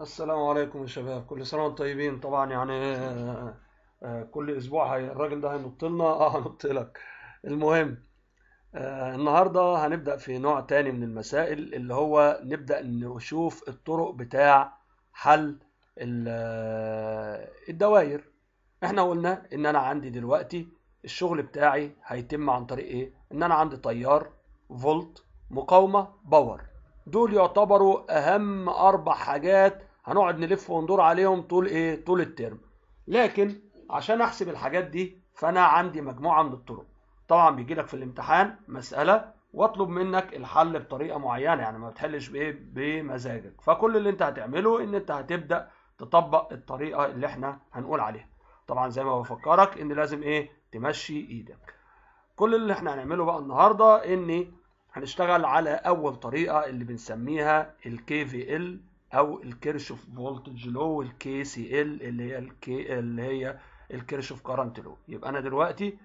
السلام عليكم يا شباب كل سنه وانتم طيبين طبعا يعني آه، آه، آه، كل اسبوع الراجل ده هينط لنا اه هنط لك المهم النهارده هنبدا في نوع تاني من المسائل اللي هو نبدا نشوف الطرق بتاع حل الدوائر احنا قلنا ان انا عندي دلوقتي الشغل بتاعي هيتم عن طريق ايه ان انا عندي تيار فولت مقاومه باور دول يعتبروا اهم اربع حاجات هنقعد نلف وندور عليهم طول ايه طول الترم لكن عشان احسب الحاجات دي فانا عندي مجموعه من الطرق طبعا بيجي لك في الامتحان مساله واطلب منك الحل بطريقه معينه يعني ما بتحلش بايه بمزاجك فكل اللي انت هتعمله ان انت هتبدا تطبق الطريقه اللي احنا هنقول عليها طبعا زي ما بفكرك ان لازم ايه تمشي ايدك كل اللي احنا هنعمله بقى النهارده ان هنشتغل على أول طريقة اللي بنسميها ال KVL أو الكيرشوف فولتج لو وال KCL اللي هي ال اللي هي الكيرشوف كارنت لو يبقى أنا دلوقتي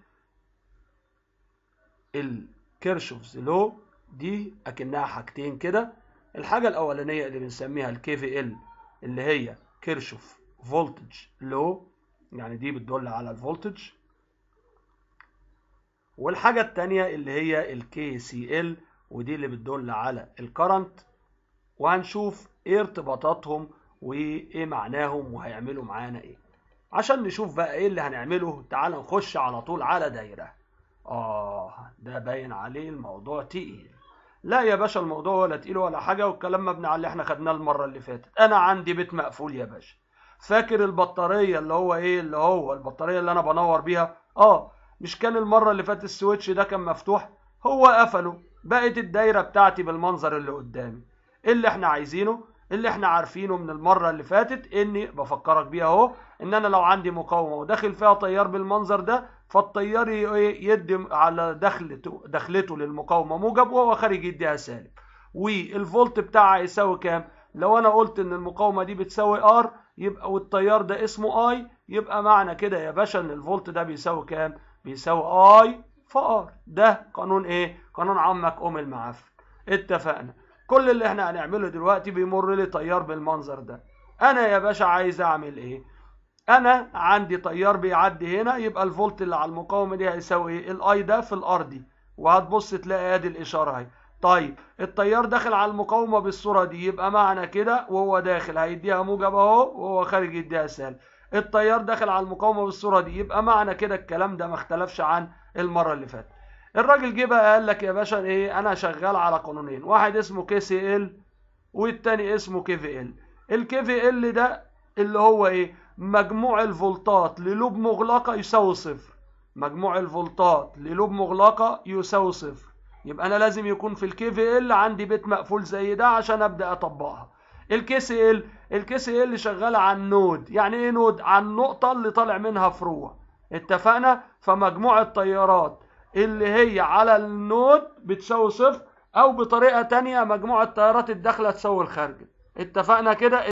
الكيرشوف لو دي أكنها حاجتين كده الحاجة الأولانية اللي بنسميها ال KVL اللي هي كيرشوف فولتج لو يعني دي بتدل على الفولتج والحاجة التانية اللي هي ال KCL ودي اللي بتدل على الكرنت وهنشوف ايه ارتباطاتهم وايه معناهم وهيعملوا معانا ايه عشان نشوف بقى ايه اللي هنعمله تعال نخش على طول على دايره اه ده باين عليه الموضوع تقيل لا يا باشا الموضوع ولا تقيل ولا حاجه والكلام مبني على اللي احنا خدناه المره اللي فاتت انا عندي بيت مقفول يا باشا فاكر البطاريه اللي هو ايه اللي هو البطاريه اللي انا بنور بيها اه مش كان المرة اللي فاتت السويتش ده كان مفتوح هو قفله بقت الدايرة بتاعتي بالمنظر اللي قدامي اللي احنا عايزينه اللي احنا عارفينه من المرة اللي فاتت اني بفكرك بيها اهو ان انا لو عندي مقاومة وداخل فيها تيار بالمنظر ده فالتيار يدي على دخلته دخلته للمقاومة موجب وهو خارج يديها سالب والفولت بتاعها يساوي كام لو انا قلت ان المقاومة دي بتساوي ار يبقى والتيار ده اسمه اي يبقى معنى كده يا باشا ان الفولت ده بيساوي كام بيساوي اي في ار ده قانون ايه قانون عمك ام المعفن اتفقنا كل اللي احنا هنعمله دلوقتي بيمر لي تيار بالمنظر ده انا يا باشا عايز اعمل ايه انا عندي تيار بيعدي هنا يبقى الفولت اللي على المقاومه دي هيساوي ايه الاي ده في الار دي وهتبص تلاقي ادي الاشاره اهي طيب التيار داخل على المقاومه بالصوره دي يبقى معنى كده وهو داخل هيديها موجب اهو وهو خارج يديها سالب التيار داخل على المقاومه بالصوره دي يبقى معنى كده الكلام ده ما اختلفش عن المره اللي فاتت الراجل جه بقى قال لك يا باشا ايه انا شغال على قانونين واحد اسمه كي سي ال والتاني اسمه كي في ال الكي في ال ده اللي هو ايه مجموع الفولتات للوب مغلقه يساوي صفر مجموع الفولتات للوب مغلقه يساوي صفر يبقى انا لازم يكون في الكي في ال عندي بيت مقفول زي ده عشان ابدا اطبقها الكيس ال الكيس ال شغال على النود يعني ايه نود على النقطه اللي طالع منها فروع اتفقنا فمجموع التيارات اللي هي على النود بتساوي صفر او بطريقه تانية مجموع التيارات الداخله تساوي الخارجه اتفقنا كده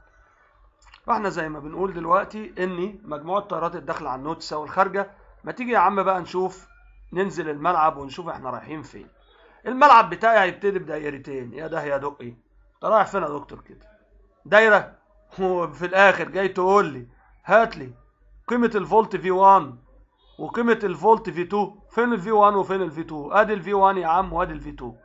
فاحنا زي ما بنقول دلوقتي ان مجموع التيارات الداخله على النود تساوي الخارجه ما تيجي يا عم بقى نشوف ننزل الملعب ونشوف احنا رايحين فين الملعب بتاعي هيبتدي بدايرتين يا ده يا دقي انت رايح فين يا دكتور كده دايره وفي الاخر جاي تقول لي هات لي قيمه الفولت في 1 وقيمه الفولت في 2 فين الفي 1 وفين الفي 2 ادي الفي 1 يا عم وادي الفي 2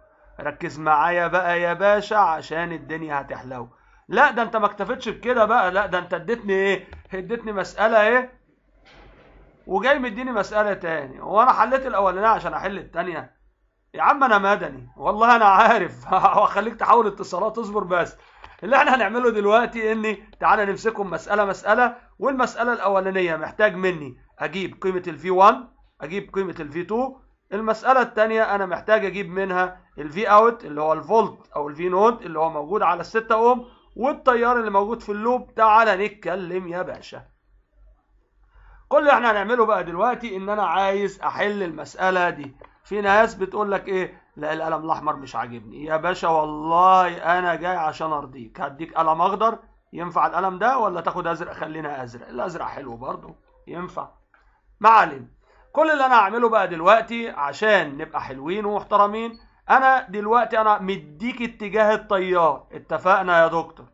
ركز معايا بقى يا باشا عشان الدنيا هتحلو لا ده انت ما اكتفيتش بكده بقى لا ده انت اديتني ايه اديتني مساله ايه وجاي مديني مساله تاني هو انا حليت الاولانيه عشان احل التانيه يا عم انا مدني والله انا عارف هخليك تحاول اتصالات اصبر بس اللي احنا هنعمله دلوقتي اني تعالى نمسكهم مسألة مسألة والمسألة الاولانية محتاج مني اجيب قيمة ال V1 اجيب قيمة ال V2 المسألة الثانية انا محتاج اجيب منها ال V out اللي هو الفولت او ال V نوت اللي هو موجود على الستة اوم والتيار اللي موجود في اللوب تعالى نتكلم يا باشا كل اللي احنا هنعمله بقى دلوقتي ان انا عايز احل المسألة دي في ناس بتقول لك ايه لا القلم الاحمر مش عاجبني يا باشا والله انا جاي عشان ارضيك هديك قلم اخضر ينفع القلم ده ولا تاخد ازرق خلينا ازرق الازرق حلو برضه ينفع ما علينا كل اللي انا هعمله بقى دلوقتي عشان نبقى حلوين ومحترمين انا دلوقتي انا مديك اتجاه التيار اتفقنا يا دكتور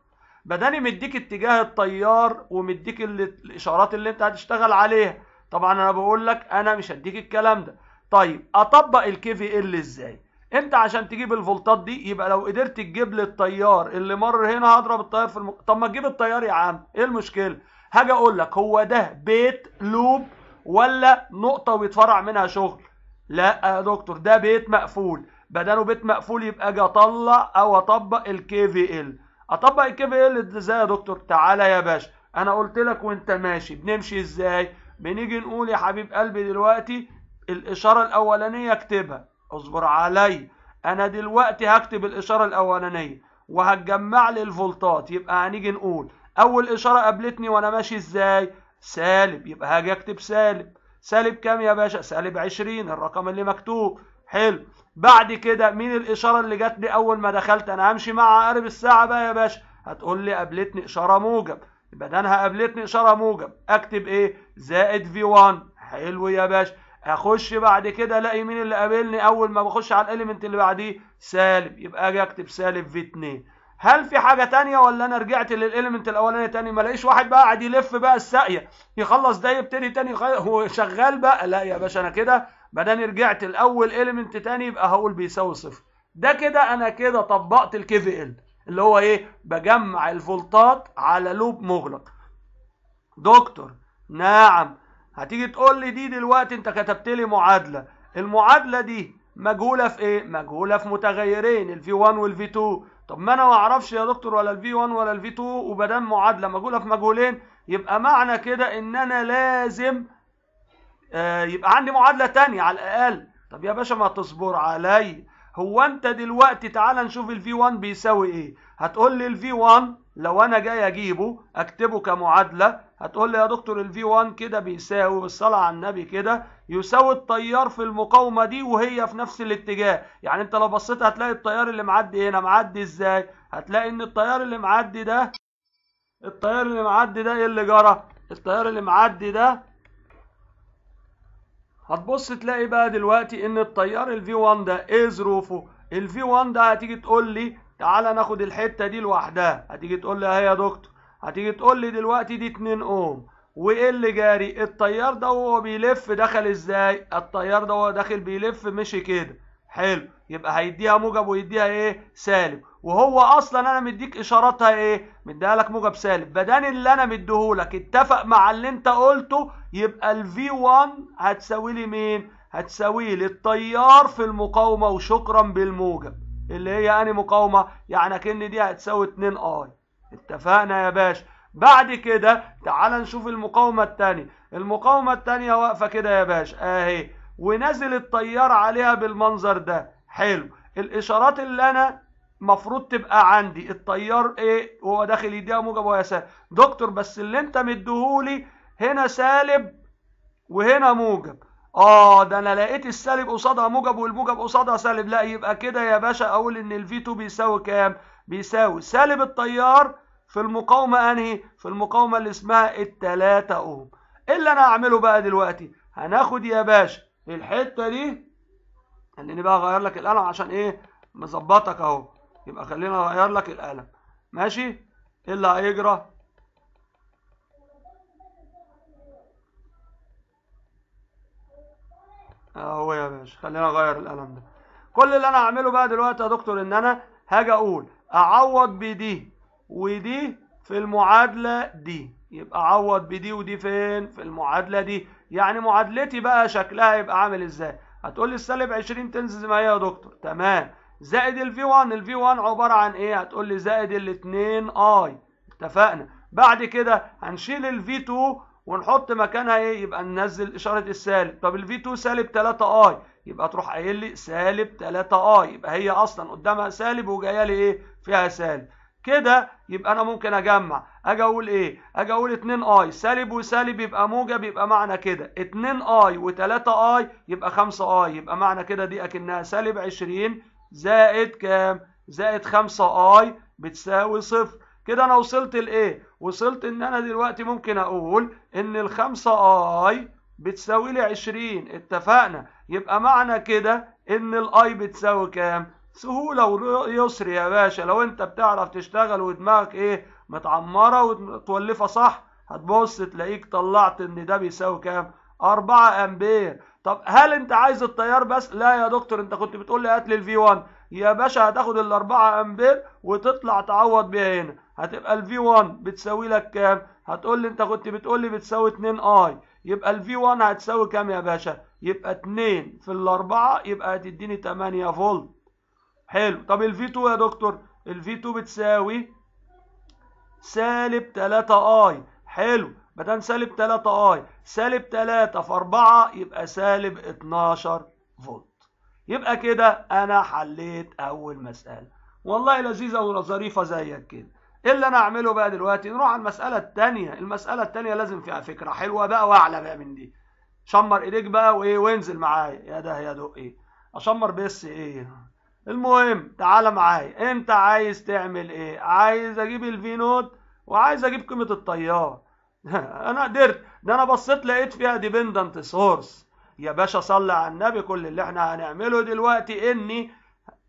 بداني مديك اتجاه التيار ومديك الاشارات اللي انت هتشتغل عليها طبعا انا بقول لك انا مش هديك الكلام ده طيب اطبق الكي في إيه ال ازاي انت عشان تجيب الفولتات دي يبقى لو قدرت تجيب لي التيار اللي مر هنا هضرب التيار في الم... طب ما تجيب التيار يا عم ايه المشكله هاجي اقول لك هو ده بيت لوب ولا نقطه ويتفرع منها شغل لا يا دكتور ده بيت مقفول بداله بيت مقفول يبقى اجي اطلع او اطبق الكي في ال اطبق الكي في ال ازاي يا دكتور تعالى يا باشا انا قلت لك وانت ماشي بنمشي ازاي بنيجي نقول يا حبيب قلبي دلوقتي الاشاره الاولانيه اكتبها اصبر علي انا دلوقتي هكتب الاشاره الاولانيه وهتجمع لي الفولتات يبقى هنيجي نقول اول اشاره قابلتني وانا ماشي ازاي سالب يبقى هاجي اكتب سالب سالب كام يا باشا سالب 20 الرقم اللي مكتوب حلو بعد كده مين الاشاره اللي جات لي اول ما دخلت انا همشي مع عقارب الساعه بقى يا باشا هتقول لي قابلتني اشاره موجب يبقى ده انا قابلتني اشاره موجب اكتب ايه زائد في 1 حلو يا باشا هخش بعد كده الاقي مين اللي قابلني اول ما بخش على الاليمنت اللي بعديه سالب يبقى اجي اكتب سالب في 2 هل في حاجه ثانيه ولا انا رجعت للاليمنت الاولاني ثاني ما الاقيش واحد بقى قاعد يلف بقى الساقيه يخلص ده يبتدي ثاني هو شغال بقى لا يا باشا انا كده بعدين رجعت الاول اليمنت ثاني يبقى هقول بيساوي صفر ده كده انا كده طبقت الكي في ال اللي هو ايه بجمع الفولتات على لوب مغلق دكتور نعم هتيجي تقول لي دي دلوقتي انت كتبت لي معادله المعادله دي مجهوله في ايه مجهوله في متغيرين v 1 v 2 طب ما انا ما اعرفش يا دكتور ولا v 1 ولا v 2 وبدان معادله مجهوله في مجهولين يبقى معنى كده ان انا لازم آه يبقى عندي معادله ثانيه على الاقل طب يا باشا ما تصبر علي هو انت دلوقتي تعال نشوف v 1 بيساوي ايه هتقول لي v 1 لو انا جاي اجيبه اكتبه كمعادله هتقول لي يا دكتور الفي 1 كده بيساوي بالصلاه على النبي كده يساوي التيار في المقاومه دي وهي في نفس الاتجاه يعني انت لو بصيت هتلاقي التيار اللي معدي هنا معدي ازاي هتلاقي ان التيار اللي معدي ده التيار اللي معدي ده ايه اللي جرى التيار اللي معدي ده هتبص تلاقي بقى دلوقتي ان التيار الفي 1 ده ايه ظروفه الفي 1 ده هتيجي تقول لي تعالى ناخد الحته دي لوحدها هتيجي تقول لي اهي يا دكتور هتيجي تقول لي دلوقتي دي 2 اوم وايه اللي جاري التيار ده وهو بيلف دخل ازاي التيار ده وهو داخل بيلف مشي كده حلو يبقى هيديها موجب ويديها ايه سالب وهو اصلا انا مديك اشاراتها ايه مديها لك موجب سالب بدان اللي انا مديهولك اتفق مع اللي انت قلته يبقى الفي 1 هتساوي لي مين هتساوي لي التيار في المقاومه وشكرا بالموجب اللي هي اني يعني مقاومه يعني اكن دي هتساوي 2 اي اتفقنا يا باشا بعد كده تعال نشوف المقاومه الثانيه المقاومه الثانيه واقفه كده يا باشا اهي ونازل التيار عليها بالمنظر ده حلو الاشارات اللي انا مفروض تبقى عندي التيار ايه وهو داخل يديها موجب وهي سالب دكتور بس اللي انت مديهولي هنا سالب وهنا موجب اه ده انا لقيت السالب قصادها موجب والموجب قصادها سالب لا يبقى كده يا باشا اقول ان الفي 2 بيساوي كام بيساوي سالب التيار في المقاومه انهي في المقاومه اللي اسمها التلاتة اوم ايه اللي انا هعمله بقى دلوقتي هناخد يا باشا الحته دي خليني بقى اغير لك القلم عشان ايه مظبطك اهو يبقى خلينا اغير لك القلم ماشي ايه اللي هيجرى اهو آه، يا باشا خلينا اغير القلم ده كل اللي انا هعمله بقى دلوقتي يا دكتور ان انا هاجي اقول اعوض بدي ودي في المعادله دي يبقى اعوض بدي ودي فين في المعادله دي يعني معادلتي بقى شكلها يبقى عامل ازاي هتقول لي السالب 20 تنزل زي ما هي يا دكتور تمام زائد الفي 1 الفي 1 عباره عن ايه هتقول لي زائد ال 2 اي اتفقنا بعد كده هنشيل الفي 2 ونحط مكانها ايه يبقى ننزل اشاره السالب طب الفي 2 سالب 3 اي يبقى تروح قايل لي سالب 3 اي يبقى هي اصلا قدامها سالب وجايه لي ايه فيها سالب كده يبقى انا ممكن اجمع اجي اقول ايه اجي اقول 2 اي سالب وسالب يبقى موجب يبقى معنى كده 2 اي و3 اي يبقى 5 اي يبقى معنى كده دي اكنها سالب 20 زائد كام زائد 5 اي بتساوي صفر كده انا وصلت لايه وصلت ان انا دلوقتي ممكن اقول ان الخمسة اي بتساوي لي 20 اتفقنا يبقى معنى كده ان الاي بتساوي كام سهولة ويسر يا باشا لو انت بتعرف تشتغل ودماغك ايه متعمرة وتولفها صح هتبص تلاقيك طلعت ان ده بيساوي كام 4 امبير طب هل انت عايز التيار بس لا يا دكتور انت كنت بتقول لي هات لي الفي 1 يا باشا هتاخد الأربعة امبير وتطلع تعوض بيها هنا هتبقى الفي 1 بتساوي لك كام هتقول لي انت كنت بتقول لي بتساوي 2 اي يبقى الفي 1 هتساوي كام يا باشا يبقى 2 في الأربعة يبقى هتديني 8 فولت حلو طب الفي 2 يا دكتور الفي 2 بتساوي سالب 3 اي حلو بدل سالب 3 اي سالب 3 في 4 يبقى سالب 12 فولت يبقى كده انا حليت اول مسألة والله لذيذة وظريفة زيك كده ايه اللي انا اعمله بقى دلوقتي نروح على المسألة التانية المسألة التانية لازم فيها فكرة حلوة بقى واعلى بقى من دي شمر ايديك بقى وايه وانزل معايا يا ده يا دق ايه اشمر بس ايه المهم تعالى معايا انت عايز تعمل ايه عايز اجيب الفي نوت وعايز اجيب قيمة التيار انا قدرت ده انا بصيت لقيت فيها ديبندنت سورس يا باشا صلي على النبي كل اللي احنا هنعمله دلوقتي اني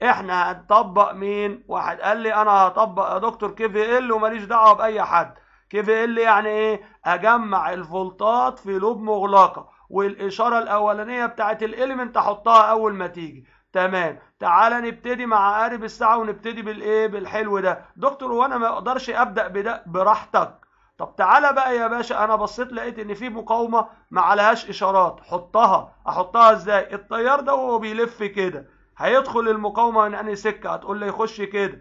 احنا هنطبق مين واحد قال لي انا هطبق يا دكتور كيف ال وماليش دعوه باي حد كيف ال يعني ايه اجمع الفولتات في لوب مغلقه والاشاره الاولانيه بتاعت الاليمنت احطها اول ما تيجي تمام تعالى نبتدي مع قارب الساعه ونبتدي بالايه بالحلو ده دكتور وانا ما اقدرش ابدا بده براحتك طب تعالى بقى يا باشا انا بصيت لقيت ان في مقاومه ما عليهاش اشارات حطها احطها ازاي التيار ده وهو بيلف كده هيدخل المقاومه من انهي سكه هتقول لي يخش كده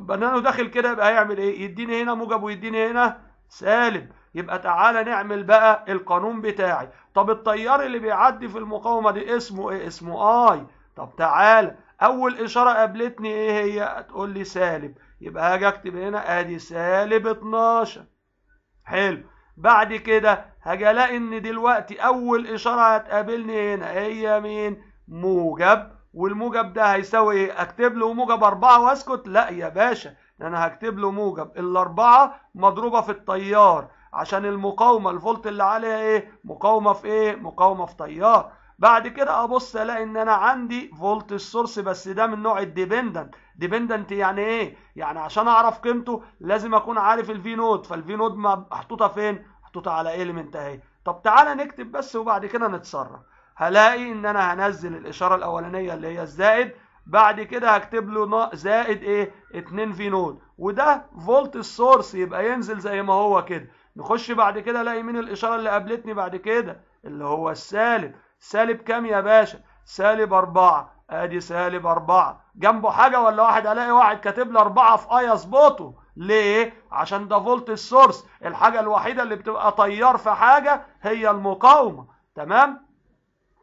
بنانو داخل كده يبقى هيعمل ايه يديني هنا موجب ويديني هنا سالب يبقى تعالى نعمل بقى القانون بتاعي طب التيار اللي بيعدي في المقاومه دي اسمه ايه اسمه اي طب تعالى اول اشاره قابلتني ايه هي تقول لي سالب يبقى هاجي اكتب هنا ادي سالب 12 حلو بعد كده هاجي الاقي ان دلوقتي اول اشاره هتقابلني هنا هي مين موجب والموجب ده هيساوي ايه اكتب له موجب 4 واسكت لا يا باشا ده انا هكتب له موجب الاربعه مضروبه في التيار عشان المقاومه الفولت اللي عليها ايه مقاومه في ايه مقاومه في تيار بعد كده ابص الاقي ان انا عندي فولت السورس بس ده من نوع الديبندنت ديبندنت يعني ايه يعني عشان اعرف قيمته لازم اكون عارف الفي نود فالفي نود محطوطه فين محطوطه على ايليمنت اهي طب تعالى نكتب بس وبعد كده نتصرف هلاقي ان انا هنزل الاشاره الاولانيه اللي هي الزائد بعد كده هكتب له زائد ايه 2 في نود وده فولت السورس يبقى ينزل زي ما هو كده نخش بعد كده الاقي مين الاشاره اللي قابلتني بعد كده اللي هو السالب سالب كام يا باشا سالب 4 ادي سالب أربعة جنبه حاجة ولا واحد الاقي واحد كاتب لي أربعة في أي اظبطه ليه؟ عشان ده فولت السورس الحاجة الوحيدة اللي بتبقى طيار في حاجة هي المقاومة تمام؟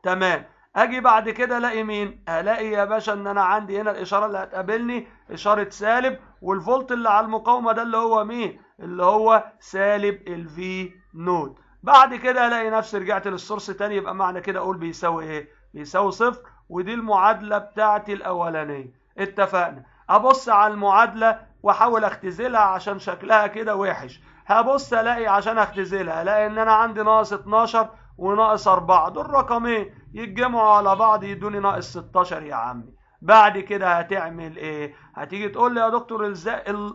تمام اجي بعد كده الاقي مين الاقي يا باشا ان انا عندي هنا الاشاره اللي هتقابلني اشاره سالب والفولت اللي على المقاومه ده اللي هو مين اللي هو سالب الفي نود بعد كده الاقي نفسي رجعت للسورس تاني يبقى معنى كده اقول بيساوي ايه بيساوي صفر ودي المعادلة بتاعتي الأولانية اتفقنا أبص على المعادلة وأحاول أختزلها عشان شكلها كده وحش هبص ألاقي عشان أختزلها ألاقي إن أنا عندي ناقص 12 وناقص 4 دول رقمين يتجمعوا على بعض يدوني ناقص 16 يا عمي بعد كده هتعمل ايه هتيجي تقول لي يا دكتور الاي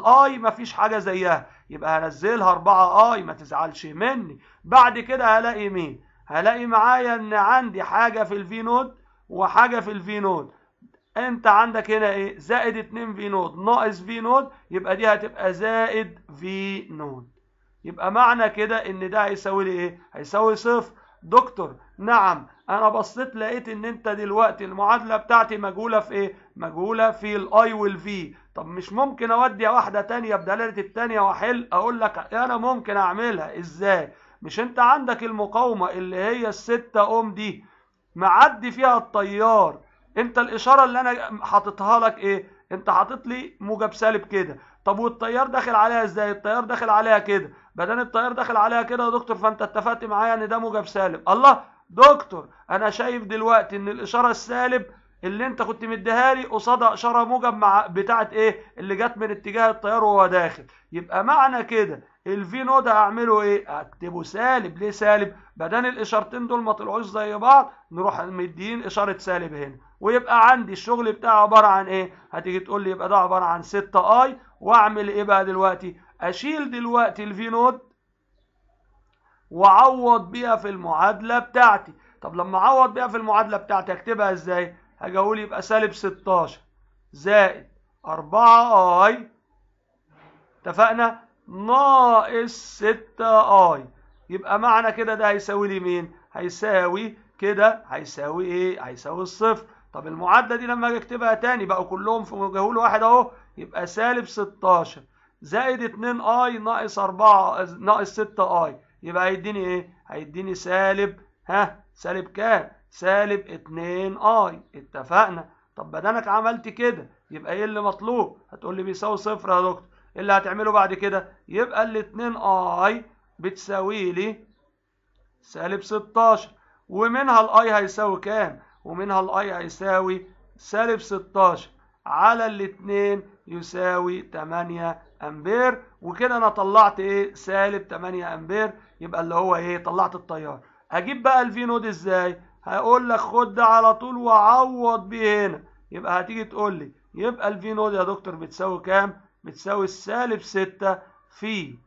آه، مفيش حاجه زيها يبقى هنزلها 4 اي ما تزعلش مني بعد كده هلاقي مين هلاقي معايا ان عندي حاجه في الفي نود وحاجه في الفي نود انت عندك هنا ايه زائد 2 في نود ناقص في نود يبقى دي هتبقى زائد في نود يبقى معنى كده ان ده هيساوي لي ايه هيساوي صفر دكتور نعم انا بصيت لقيت ان انت دلوقتي المعادله بتاعتي مجهوله في ايه مجهوله في الاي والفي طب مش ممكن اودي واحده تانية بدلاله التانية واحل اقول لك انا ممكن اعملها ازاي مش انت عندك المقاومة اللي هي الستة أم دي معدي فيها الطيار انت الإشارة اللي أنا حاططها لك إيه انت حاطط لي موجب سالب كده طب والطيار داخل عليها ازاي الطيار داخل عليها كده بدل الطيار داخل عليها كده يا دكتور فانت اتفقت معايا ان ده موجب سالب الله دكتور انا شايف دلوقتي ان الاشاره السالب اللي انت كنت مديها لي قصادها اشاره موجب مع بتاعه ايه اللي جت من اتجاه التيار وهو داخل يبقى معنى كده الفي نود هعمله ايه اكتبه سالب ليه سالب بدل الاشارتين دول ما طلعوش زي بعض نروح مدين اشاره سالب هنا ويبقى عندي الشغل بتاعي عباره عن ايه هتيجي تقول لي يبقى ده عباره عن 6 اي واعمل ايه بقى دلوقتي اشيل دلوقتي الفي نود واعوض بيها في المعادله بتاعتي طب لما اعوض بيها في المعادله بتاعتي اكتبها ازاي هاجي اقول يبقى سالب 16 زائد 4 اي اتفقنا ناقص 6 اي يبقى معنى كده ده هيساوي لي مين هيساوي كده هيساوي ايه هيساوي الصفر طب المعادله دي لما اجي اكتبها تاني بقوا كلهم في مجهول واحد اهو يبقى سالب 16 زائد 2 اي ناقص 4 ناقص 6 اي يبقى هيديني ايه هيديني سالب ها سالب كام سالب 2 اي اتفقنا طب بدانك انا عملت كده يبقى ايه اللي مطلوب هتقول لي بيساوي صفر يا دكتور اللي هتعمله بعد كده يبقى ال 2 اي بتساوي لي سالب 16 ومنها الاي هيساوي كام ومنها الاي هيساوي سالب 16 على ال 2 يساوي 8 امبير وكده انا طلعت ايه سالب 8 امبير يبقى اللي هو ايه طلعت التيار هجيب بقى الفي نود ازاي هقول لك خد ده على طول وعوض بيه هنا يبقى هتيجي تقول لي يبقى الفي نود يا دكتور بتساوي كام بتساوي السالب 6 في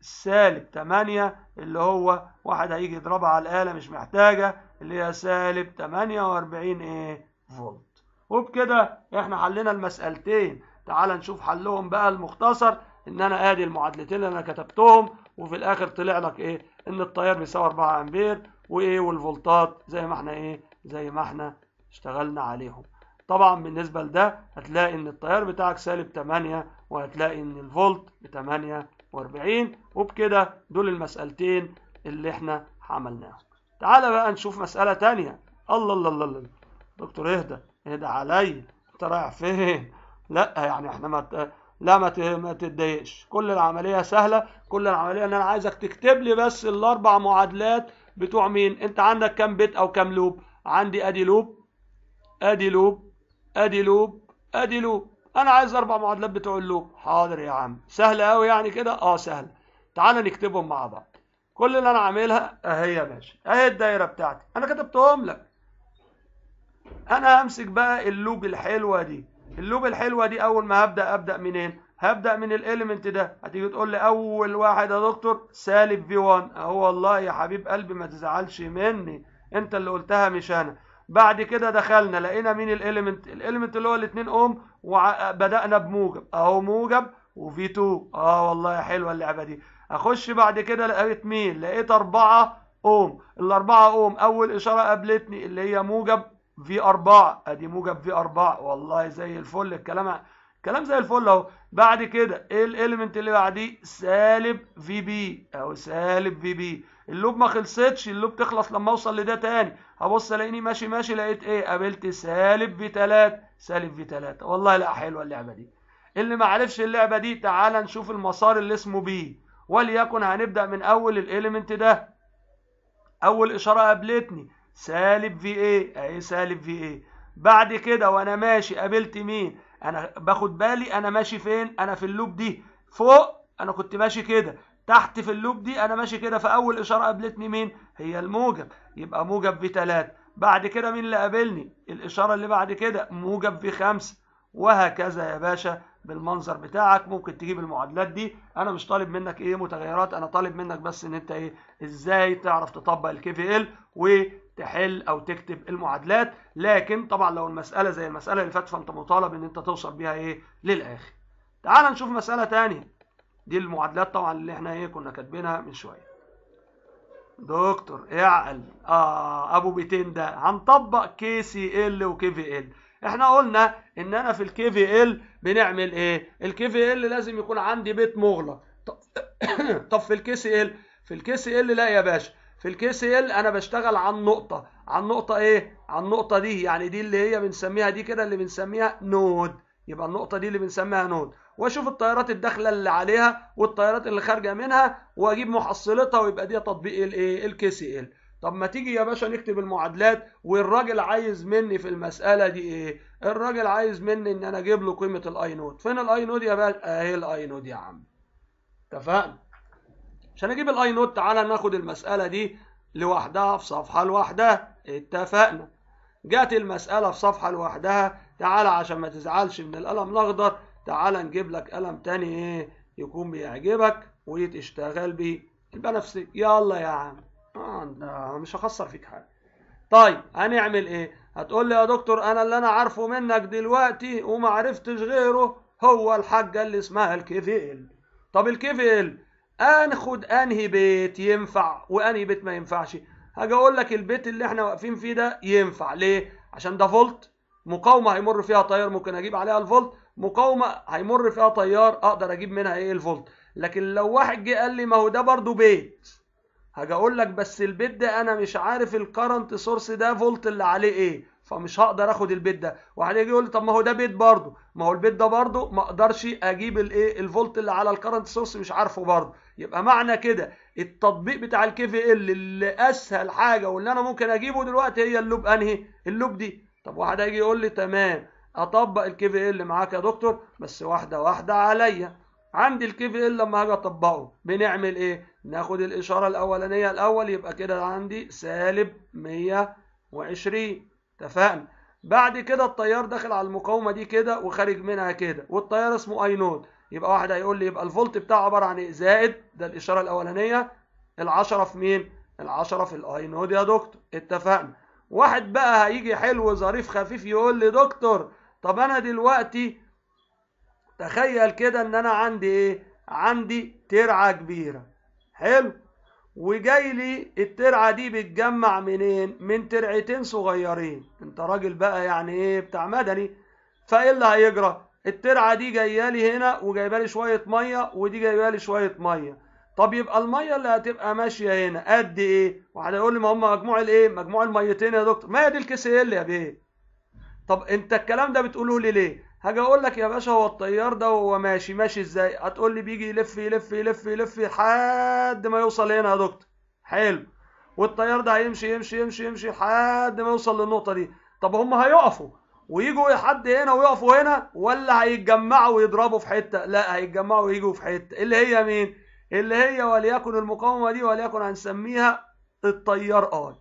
سالب 8 اللي هو واحد هيجي يضربها على الآلة مش محتاجة اللي هي سالب 48 ايه فولت وبكده احنا حلينا المسألتين تعال نشوف حلهم بقى المختصر ان انا ادي المعادلتين اللي انا كتبتهم وفي الاخر طلع لك ايه ان التيار بيساوي 4 امبير وايه والفولتات زي ما احنا ايه زي ما احنا اشتغلنا عليهم طبعا بالنسبة لده هتلاقي ان التيار بتاعك سالب 8 وهتلاقي ان الفولت ب 48 وبكده دول المسألتين اللي احنا عملناهم تعالى بقى نشوف مسألة تانية الله الله الله الله دكتور اهدى اهدى عليا انت رايح فين لا يعني احنا ما لا ما ما تتضايقش كل العمليه سهله كل العمليه ان انا عايزك تكتب لي بس الاربع معادلات بتوع مين انت عندك كام بيت او كام لوب عندي ادي لوب ادي لوب ادي لوب ادي لوب انا عايز اربع معادلات بتوع اللوب حاضر يا عم سهله قوي يعني كده اه سهل تعال نكتبهم مع بعض كل اللي انا عاملها اهي يا باشا اهي الدايره بتاعتي انا كتبتهم لك انا همسك بقى اللوب الحلوه دي اللوب الحلوه دي اول ما هبدا ابدا منين هبدا من الاليمنت ده هتيجي تقول لي اول واحد يا دكتور سالب في 1 اهو والله يا حبيب قلبي ما تزعلش مني انت اللي قلتها مش انا بعد كده دخلنا لقينا مين الاليمنت الاليمنت اللي هو الاثنين اوم وبدانا بموجب اهو موجب وفي 2 اه والله حلوه اللعبه دي اخش بعد كده لقيت مين لقيت 4 اوم الاربعه اوم اول اشاره قابلتني اللي هي موجب في 4 ادي موجب في 4 والله زي الفل الكلام كلام زي الفل اهو بعد كده ايه الاليمنت اللي بعديه سالب في بي اهو سالب في بي اللوب ما خلصتش اللوب تخلص لما اوصل لده تاني هبص الاقيني ماشي ماشي لقيت ايه قابلت سالب في 3 سالب في 3 والله لا حلوه اللعبه دي اللي ما عرفش اللعبه دي تعالى نشوف المسار اللي اسمه بي وليكن هنبدا من اول الاليمنت ده اول اشاره قابلتني سالب في ايه اهي سالب في ايه بعد كده وانا ماشي قابلت مين انا باخد بالي انا ماشي فين انا في اللوب دي فوق انا كنت ماشي كده تحت في اللوب دي انا ماشي كده فاول اشاره قابلتني مين هي الموجب يبقى موجب في بعد كده مين اللي قابلني الاشاره اللي بعد كده موجب بخمس وهكذا يا باشا بالمنظر بتاعك ممكن تجيب المعادلات دي انا مش طالب منك ايه متغيرات انا طالب منك بس ان انت ايه ازاي تعرف تطبق الكي في ال تحل او تكتب المعادلات لكن طبعا لو المساله زي المساله اللي فاتت فانت مطالب ان انت توصل بيها ايه للاخر تعال نشوف مساله ثانيه دي المعادلات طبعا اللي احنا ايه كنا كاتبينها من شويه دكتور اعقل اه ابو 200 ده هنطبق كي سي ال وكي في ال احنا قلنا ان انا في الكي في ال بنعمل ايه الكي في ال لازم يكون عندي بيت مغلق طب في الكي سي ال في الكي سي ال لا يا باشا في الكي سي ال انا بشتغل عن نقطه عن نقطه ايه عن النقطه دي يعني دي اللي هي بنسميها دي كده اللي بنسميها نود يبقى النقطه دي اللي بنسميها نود واشوف التيارات الداخله اللي عليها والتيارات اللي خارجه منها واجيب محصلتها ويبقى دي تطبيق الايه الكي سي ال إيه؟ طب ما تيجي يا باشا نكتب المعادلات والراجل عايز مني في المساله دي ايه الراجل عايز مني ان انا اجيب له قيمه الاي نود فين الاي نود يا باشا اهي الاي نود يا عم اتفقنا عشان اجيب الاي نوت تعالى ناخد المساله دي لوحدها في صفحه لوحدها اتفقنا جت المساله في صفحه لوحدها تعالى عشان ما تزعلش من القلم الاخضر تعالى نجيب لك قلم تاني ايه يكون بيعجبك وتشتغل بيه البنفسجي يلا يا عم آه مش هخسر فيك حاجه طيب هنعمل ايه هتقول لي يا دكتور انا اللي انا عارفه منك دلوقتي ومعرفتش غيره هو الحاجه اللي اسمها الكيفيل طب الكيفيل انخد انهي بيت ينفع وانهي بيت ما ينفعش هاجي اقول لك البيت اللي احنا واقفين فيه ده ينفع ليه عشان ده فولت مقاومه هيمر فيها تيار ممكن اجيب عليها الفولت مقاومه هيمر فيها تيار اقدر اجيب منها ايه الفولت لكن لو واحد جه قال لي ما هو ده برضو بيت هاجي اقول لك بس البيت ده انا مش عارف الكرنت سورس ده فولت اللي عليه ايه فمش هقدر اخد البيت ده واحد يجي يقول لي طب ما هو ده بيت برضه ما هو البيت ده برضه ما اقدرش اجيب الايه الفولت اللي على الكرنت سورس مش عارفه برضه يبقى معنى كده التطبيق بتاع الكي في ال اللي اسهل حاجه واللي انا ممكن اجيبه دلوقتي هي اللوب انهي اللوب دي طب واحد هيجي يقول لي تمام اطبق الكي في ال معاك يا دكتور بس واحده واحده عليا عندي الكي في ال لما هاجي اطبقه بنعمل ايه ناخد الاشاره الاولانيه الاول يبقى كده عندي سالب 120 اتفقنا بعد كده التيار داخل على المقاومه دي كده وخارج منها كده والتيار اسمه اي نود يبقى واحد هيقول لي يبقى الفولت بتاعه عباره عن ايه زائد ده الاشاره الاولانيه ال10 في مين ال10 في الاي نود يا دكتور اتفقنا واحد بقى هيجي حلو ظريف خفيف يقول لي دكتور طب انا دلوقتي تخيل كده ان انا عندي ايه عندي ترعه كبيره حلو وجاي لي الترعه دي بتجمع منين من ترعتين صغيرين انت راجل بقى يعني ايه بتاع مدني فايه اللي هيجرى الترعه دي جايه لي هنا وجايبه لي شويه ميه ودي جايبه لي شويه ميه طب يبقى الميه اللي هتبقى ماشيه هنا قد ايه واحد يقول لي ما هم مجموع الايه مجموع الميتين يا دكتور ما هي دي الكيس ال يا بيه طب انت الكلام ده بتقوله لي ليه هاجي اقول لك يا باشا هو التيار ده وهو ماشي ماشي ازاي هتقول لي بيجي يلف يلف يلف يلف لحد ما يوصل هنا يا دكتور حلو والتيار ده هيمشي يمشي يمشي يمشي لحد ما يوصل للنقطه دي طب هم هيقفوا ويجوا حد هنا ويقفوا هنا ولا هيتجمعوا ويضربوا في حته لا هيتجمعوا ويجوا في حته اللي هي مين اللي هي وليكن المقاومه دي وليكن هنسميها التيار اي.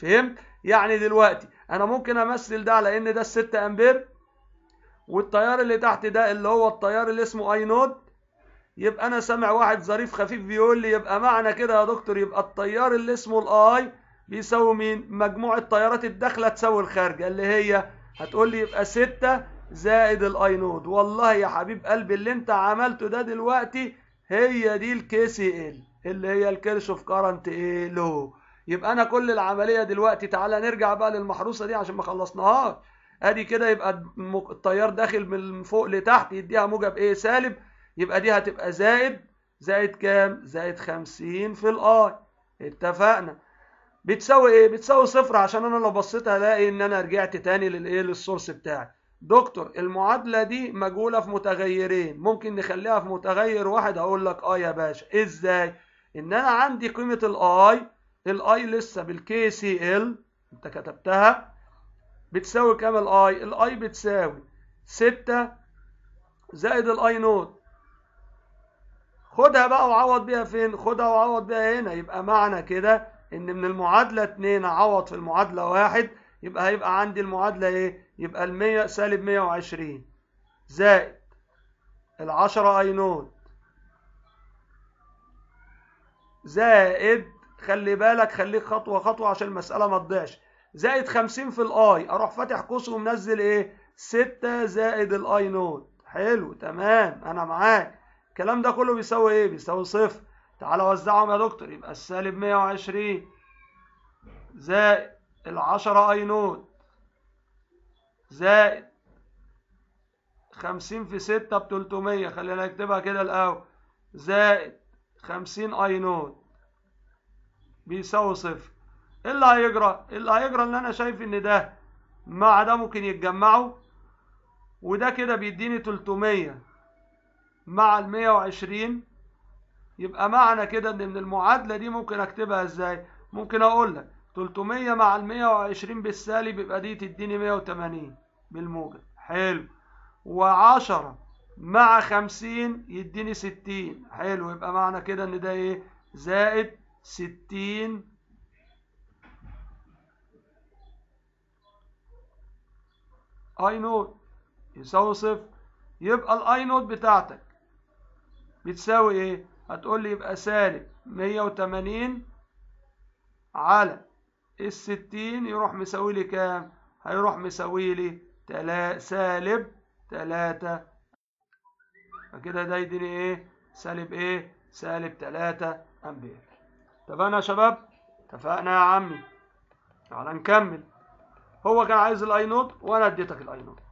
فهمت يعني دلوقتي انا ممكن امثل ده على ان ده الست امبير والتيار اللي تحت ده اللي هو التيار اللي اسمه اي نود يبقى انا سامع واحد ظريف خفيف بيقول لي يبقى معنى كده يا دكتور يبقى التيار اللي اسمه الاي بيساوي مين مجموع التيارات الداخله تساوي الخارجه اللي هي هتقول لي يبقى 6 زائد الاي نود والله يا حبيب قلبي اللي انت عملته ده دلوقتي هي دي الكي سي ال اللي هي الكيرشوف كارنت ايه لو يبقى انا كل العمليه دلوقتي تعالى نرجع بقى للمحروسه دي عشان ما خلصناهاش ادي كده يبقى التيار داخل من فوق لتحت يديها موجب ايه سالب يبقى دي هتبقى زائد زائد كام زائد 50 في الاي اتفقنا بتساوي ايه بتساوي صفر عشان انا لو بصيت هلاقي ان انا رجعت تاني للايه للسورس بتاعي دكتور المعادله دي مجهوله في متغيرين ممكن نخليها في متغير واحد اقول لك اه يا باشا ازاي ان انا عندي قيمه الاي الاي لسه بالكي سي ال انت كتبتها بتساوي كام الاي الاي بتساوي 6 زائد الاي نوت خدها بقى وعوض بيها فين خدها وعوض بيها هنا يبقى معنى كده ان من المعادله 2 اعوض في المعادله 1 يبقى هيبقى عندي المعادله ايه يبقى ال 100 سالب 120 زائد ال 10 اي نوت زائد خلي بالك خليك خطوه خطوه عشان المساله ما تضيعش زائد 50 في الاي اروح فاتح قوس ومنزل ايه 6 زائد الاي نوت حلو تمام انا معاك الكلام ده كله بيساوي ايه بيساوي صفر تعال وزعهم يا دكتور يبقى السالب 120 زائد العشرة اي أينود زائد خمسين في ستة بتلتمية خلينا نكتبها كده الأول زائد خمسين اي أينود بيساوي صفر إيه اللي هيجرى؟ إيه اللي هيجرى إن أنا شايف إن ده مع ده ممكن يتجمعوا وده كده بيديني تلتمية مع المية وعشرين يبقى معنى كده ان من المعادله دي ممكن اكتبها ازاي ممكن اقول لك 300 مع ال 120 بالسالب يبقى دي تديني 180 بالموجب حلو و10 مع 50 يديني 60 حلو يبقى معنى كده ان ده ايه زائد 60 اي نوت يساوي صفر يبقى الاي نوت بتاعتك بتساوي ايه هتقول لي يبقى سالب 180 على ال 60 يروح مساوي لي كام؟ هيروح مساوي لي تلا سالب 3 فكده ده يديني ايه؟ سالب ايه؟ سالب 3 امبير اتفقنا يا شباب؟ اتفقنا يا عمي تعالى نكمل هو كان عايز الاي نوت وانا اديتك الاي نوت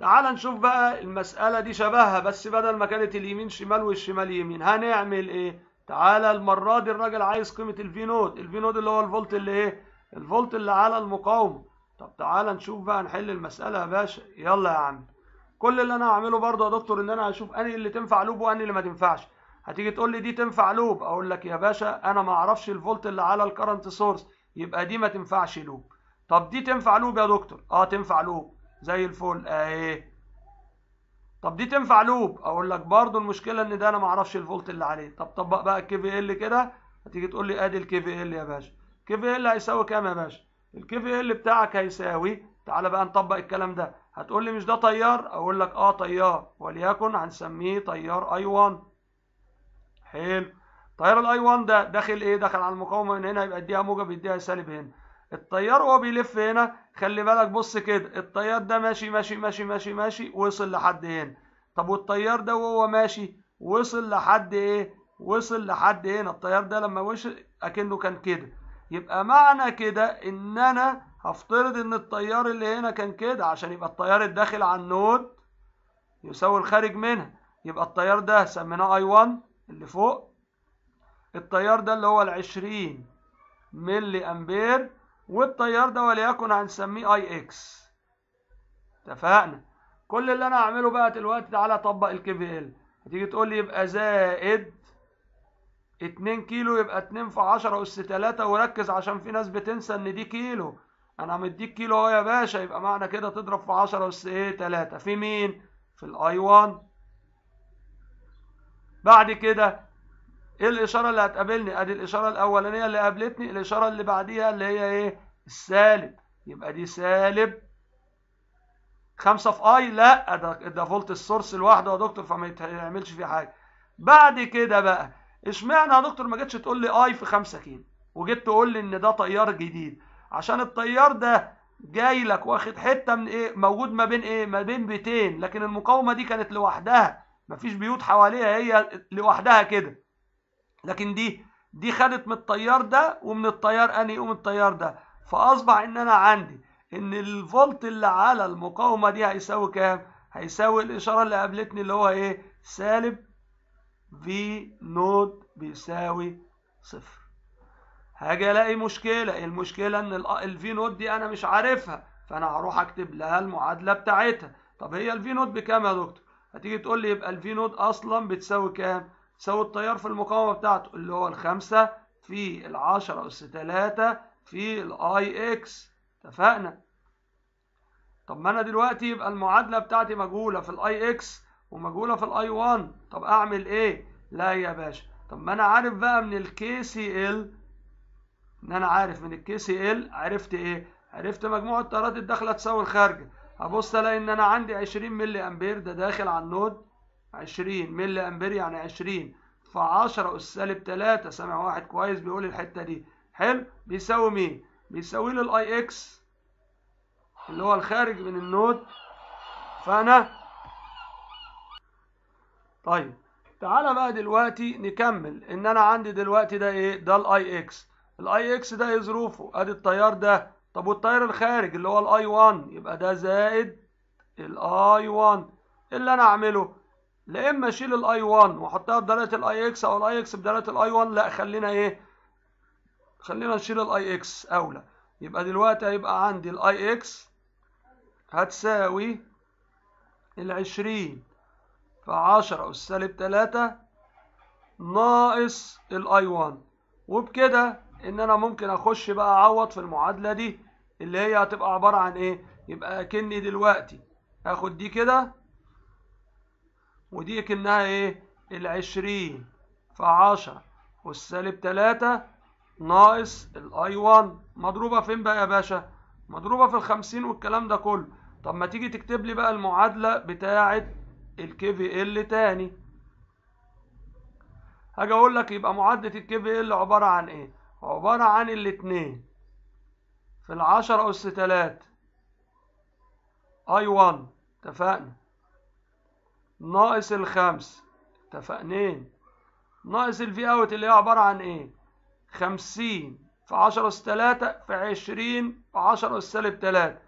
تعال نشوف بقى المسألة دي شبهها بس بدل ما كانت اليمين شمال والشمال يمين هنعمل ايه تعال المرة دي الراجل عايز قيمة الفي نود الفي نود اللي هو الفولت اللي ايه الفولت اللي على المقاومة طب تعال نشوف بقى نحل المسألة يا باشا يلا يا عم كل اللي انا هعمله برضه يا دكتور ان انا هشوف انهي اللي تنفع لوب وانهي اللي ما تنفعش هتيجي تقول لي دي تنفع لوب اقول لك يا باشا انا ما اعرفش الفولت اللي على الكرنت سورس يبقى دي ما تنفعش لوب طب دي تنفع لوب يا دكتور اه تنفع لوب زي الفل اهي طب دي تنفع لوب اقول لك برضو المشكله ان ده انا ما اعرفش الفولت اللي عليه طب طبق بقى الكي في ايه ال كده هتيجي تقول لي ادي الكي في ايه ال يا باشا الكي في ايه ال هيساوي كام يا باشا الكي في ال بتاعك هيساوي تعالى بقى نطبق الكلام ده هتقول لي مش ده تيار اقول لك اه تيار وليكن هنسميه تيار اي 1 حلو تيار الاي 1 ده داخل ايه داخل على المقاومه من هنا يبقى اديها موجب يديها سالب هنا التيار وهو بيلف هنا خلي بالك بص كده التيار ده ماشي ماشي ماشي ماشي ماشي وصل لحد هنا طب والتيار ده وهو ماشي وصل لحد ايه وصل لحد هنا التيار ده لما وصل اكنه كان كده يبقى معنى كده ان انا هفترض ان التيار اللي هنا كان كده عشان يبقى التيار الداخل على النود يساوي الخارج منها يبقى التيار ده سميناه اي 1 اللي فوق التيار ده اللي هو ال 20 ملي امبير والتيار ده وليكن هنسميه اي اكس اتفقنا كل اللي انا هعمله بقى دلوقتي تعالى اطبق الكي في ال هتيجي تقول لي يبقى زائد 2 كيلو يبقى 2 في 10 اس 3 وركز عشان في ناس بتنسى ان دي كيلو انا مديك كيلو اهو يا باشا يبقى معنى كده تضرب في 10 اس ايه 3 في مين في الاي 1 بعد كده ايه الاشاره اللي هتقابلني ادي الاشاره الاولانيه اللي قابلتني الاشاره اللي بعديها اللي هي ايه السالب يبقى دي سالب 5 في اي لا ده ده فولت السورس لوحده يا دكتور فما يتعملش فيه حاجه بعد كده بقى اشمعنى يا دكتور ما جتش تقول لي اي في 5 كيلو وجيت تقول لي ان ده تيار جديد عشان التيار ده جاي لك واخد حته من ايه موجود ما بين ايه ما بين بيتين لكن المقاومه دي كانت لوحدها مفيش بيوت حواليها هي لوحدها كده لكن دي دي خدت من التيار ده ومن التيار اني ومن التيار ده فاصبح ان انا عندي ان الفولت اللي على المقاومه دي هيساوي كام هيساوي الاشاره اللي قابلتني اللي هو ايه سالب في نود بيساوي صفر هاجي الاقي مشكله المشكله ان الفي نود دي انا مش عارفها فانا هروح اكتب لها المعادله بتاعتها طب هي الفي نود بكام يا دكتور هتيجي تقول لي يبقى الفي نود اصلا بتساوي كام سوي التيار في المقاومة بتاعته اللي هو الخمسة في العشرة أس تلاتة في الاي اكس اتفقنا طب ما انا دلوقتي يبقى المعادلة بتاعتي مجهولة في الاي اكس ومجهولة في الاي 1 طب اعمل ايه؟ لا يا باشا طب ما انا عارف بقى من الكي سي ال ان انا عارف من الكي سي ال عرفت ايه؟ عرفت مجموع التيارات الداخلة تساوي الخارجة هبص الاقي ان انا عندي 20 ملي امبير ده داخل على النود 20 ملي امبير يعني 20 في 10 اس سالب 3 سامع واحد كويس بيقول الحته دي حلو بيساوي مين بيساوي لي الاي اكس اللي هو الخارج من النود فانا طيب تعالى بقى دلوقتي نكمل ان انا عندي دلوقتي ده ايه ده الاي اكس الاي اكس ده ايه ظروفه ادي التيار ده طب والتيار الخارج اللي هو الاي 1 يبقى ده زائد الاي 1 اللي انا اعمله لا اما اشيل الاي 1 واحطها بدلاله الاي اكس او الاي اكس بدلاله الاي 1 لا خلينا ايه خلينا نشيل الاي اكس اولى يبقى دلوقتي هيبقى عندي الاي اكس هتساوي 20 في عشرة أس سالب تلاتة ناقص الاي 1 وبكده ان انا ممكن اخش بقى اعوض في المعادله دي اللي هي هتبقى عباره عن ايه يبقى كني دلوقتي هاخد دي كده ودي كأنها ايه العشرين فعشرة والسالب تلاتة ناقص الاي 1 مضروبة فين بقى يا باشا مضروبة في الخمسين والكلام ده كله طب ما تيجي تكتب لي بقى المعادلة بتاعة الكي في ال تاني هاجي اقول لك يبقى معادلة الكي في ال عبارة عن ايه عبارة عن الاتنين في العشرة أس تلاتة أي 1 اتفقنا ناقص الخمس اتفقنين ناقص الفي اوت اللي هي عبارة عن ايه خمسين في عشرة أس تلاتة في عشرين في عشرة أس سالب تلاتة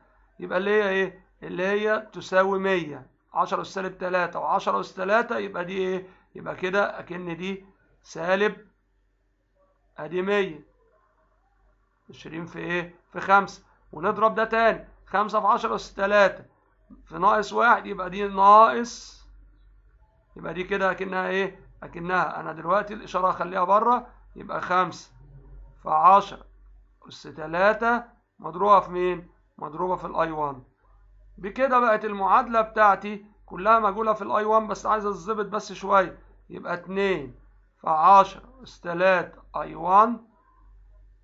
يبقى اللي هي ايه اللي هي تساوي مية عشرة أس سالب تلاتة وعشرة أس تلاتة يبقى دي ايه يبقى كده أكن دي سالب أدي مية عشرين في ايه في خمسة ونضرب ده تاني خمسة في عشرة أس تلاتة في ناقص واحد يبقى دي ناقص يبقى دي كده اكنها ايه اكنها انا دلوقتي الاشاره اخليها بره يبقى خمسة في 10 أس 3 مضروبة في مين؟ مضروبة في الأي 1 بكده بقت المعادلة بتاعتي كلها مجهولة في الأي 1 بس عايز أظبط بس شوية يبقى 2 في 10 أس 3 أي 1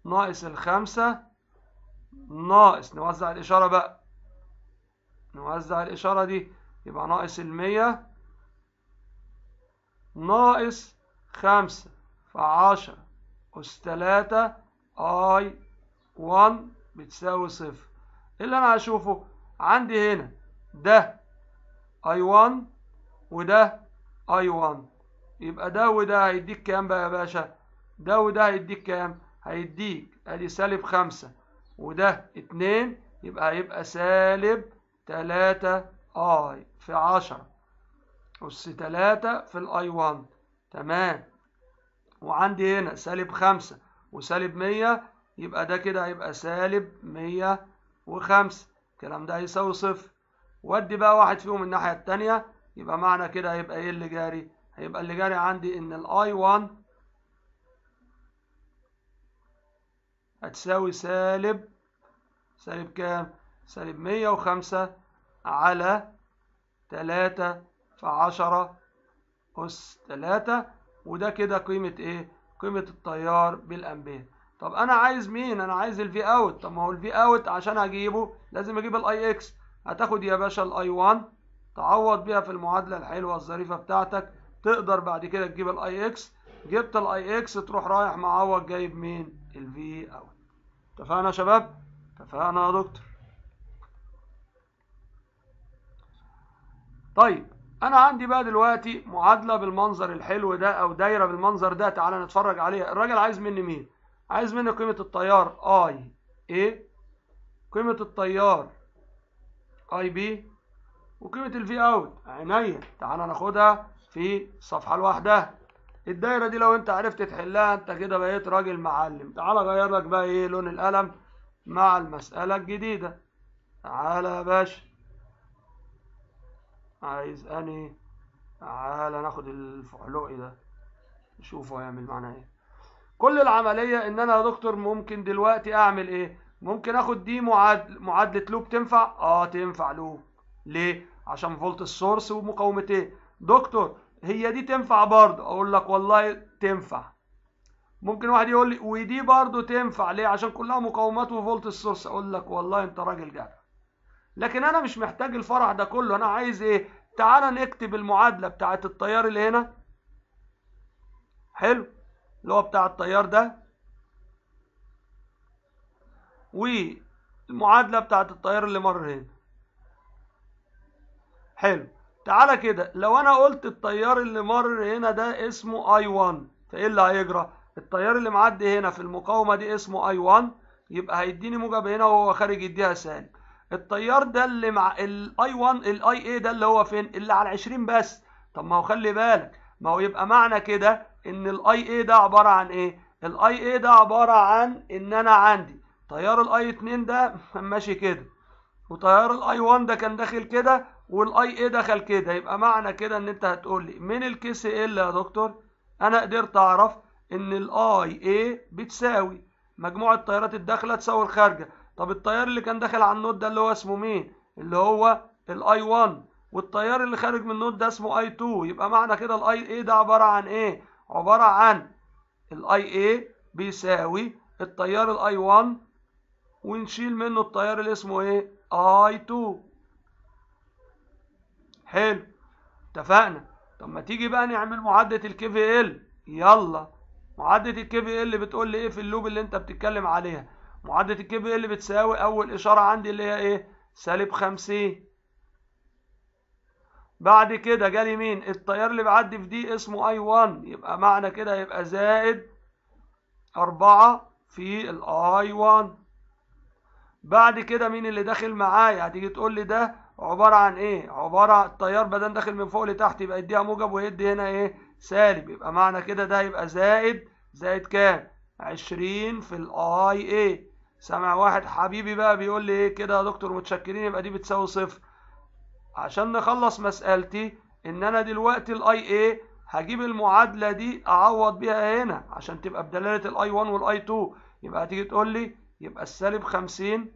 ناقص الخمسة ناقص نوزع الإشارة بقى نوزع الإشارة دي يبقى ناقص المية ناقص خمسة في عشرة أس تلاتة أي وان بتساوي صفر اللي أنا هشوفه عندي هنا ده أي وان وده أي وان يبقى ده وده هيديك كام بقى يا باشا ده وده هيديك كام هيديك ادي سالب خمسة وده اتنين يبقى هيبقى سالب تلاتة اي في عشرة أس 3 في الأي 1 تمام وعندي هنا سالب 5 وسالب 100 يبقى ده كده هيبقى سالب 105 الكلام ده هيساوي صفر ودي بقى واحد فيهم الناحية التانية يبقى معنى كده هيبقى ايه اللي جاري؟ هيبقى اللي جاري عندي ان الاي 1 هتساوي سالب سالب كام؟ سالب 105 على 3 فعشرة أس تلاتة وده كده قيمة إيه؟ قيمة التيار بالأمبير طب أنا عايز مين؟ أنا عايز الفي أوت طب ما هو الفي أوت عشان أجيبه لازم أجيب الأي إكس هتاخد يا باشا الأي 1 تعوض بيها في المعادلة الحلوة الظريفة بتاعتك تقدر بعد كده تجيب الاي اكس جبت الاي اكس تروح رايح معوض جايب مين الفي اوت اتفقنا يا شباب اتفقنا يا دكتور طيب انا عندي بقى دلوقتي معادله بالمنظر الحلو ده او دايره بالمنظر ده تعالى نتفرج عليها الراجل عايز مني مين عايز مني قيمه التيار اي ايه قيمه التيار اي بي وقيمه الفي اوت عينيا تعالى ناخدها في صفحه لوحدها الدايره دي لو انت عرفت تحلها انت كده بقيت راجل معلم تعالى غير لك بقى ايه لون القلم مع المساله الجديده تعالى يا باشا عايز اني تعالى ناخد الفحلوق ده نشوفه هيعمل معانا ايه كل العملية ان انا يا دكتور ممكن دلوقتي اعمل ايه ممكن اخد دي معادل معادلة لوب تنفع اه تنفع لوب ليه عشان فولت السورس ومقاومتين إيه؟ دكتور هي دي تنفع برضه اقول لك والله تنفع ممكن واحد يقول لي ودي برضه تنفع ليه عشان كلها مقاومات وفولت السورس اقول لك والله انت راجل جدع لكن انا مش محتاج الفرع ده كله انا عايز ايه تعال نكتب المعادله بتاعه التيار اللي هنا حلو اللي هو بتاع التيار ده والمعادله بتاعه التيار اللي مر هنا حلو تعالى كده لو انا قلت التيار اللي مر هنا ده اسمه اي 1 فايه اللي هيجرى التيار اللي معدي هنا في المقاومه دي اسمه اي 1 يبقى هيديني موجب هنا وهو خارج يديها سالب التيار ده اللي مع الاي 1 الاي اي ده اللي هو فين اللي على 20 بس طب ما هو خلي بالك ما هو يبقى معنى كده ان الاي اي ده عباره عن ايه الاي اي ده عباره عن ان انا عندي تيار الاي 2 ده ماشي كده وتيار الاي 1 ده كان داخل كده والاي اي دخل كده يبقى معنى كده ان انت هتقول لي من الكيس ال إيه يا دكتور انا قدرت اعرف ان الاي اي بتساوي مجموع التيارات الداخله تساوي الخارجه طب التيار اللي كان داخل على النود ده اللي هو اسمه مين اللي هو الاي 1 والتيار اللي خارج من النود ده اسمه اي 2 يبقى معنى كده الاي اي ده عباره عن ايه عباره عن الاي اي بيساوي التيار الاي 1 ونشيل منه التيار اللي اسمه ايه اي 2 حلو اتفقنا طب ما تيجي بقى نعمل معادله الكي في ال يلا معادله الكي في ال بتقول لي ايه في اللوب اللي انت بتتكلم عليها معادلة الكبر اللي بتساوي أول إشارة عندي اللي هي إيه؟ سالب 50 بعد كده جالي مين؟ التيار اللي بيعدي في دي اسمه أي 1 يبقى معنى كده يبقى زائد 4 في الأي 1 بعد كده مين اللي داخل معايا؟ هتيجي تقول لي ده عبارة عن إيه؟ عبارة عن التيار بدل داخل من فوق لتحت يبقى يديها موجب ويدي هنا إيه؟ سالب يبقى معنى كده ده يبقى زائد زائد كام؟ 20 في الاي ايه سامع واحد حبيبي بقى بيقول لي ايه كده يا دكتور متشكرين يبقى دي بتساوي صفر عشان نخلص مسألتي ان انا دلوقتي الاي اي هجيب المعادلة دي اعوض بيها هنا عشان تبقى بدلالة الاي 1 والاي 2 يبقى هتيجي تقول لي يبقى السالب 50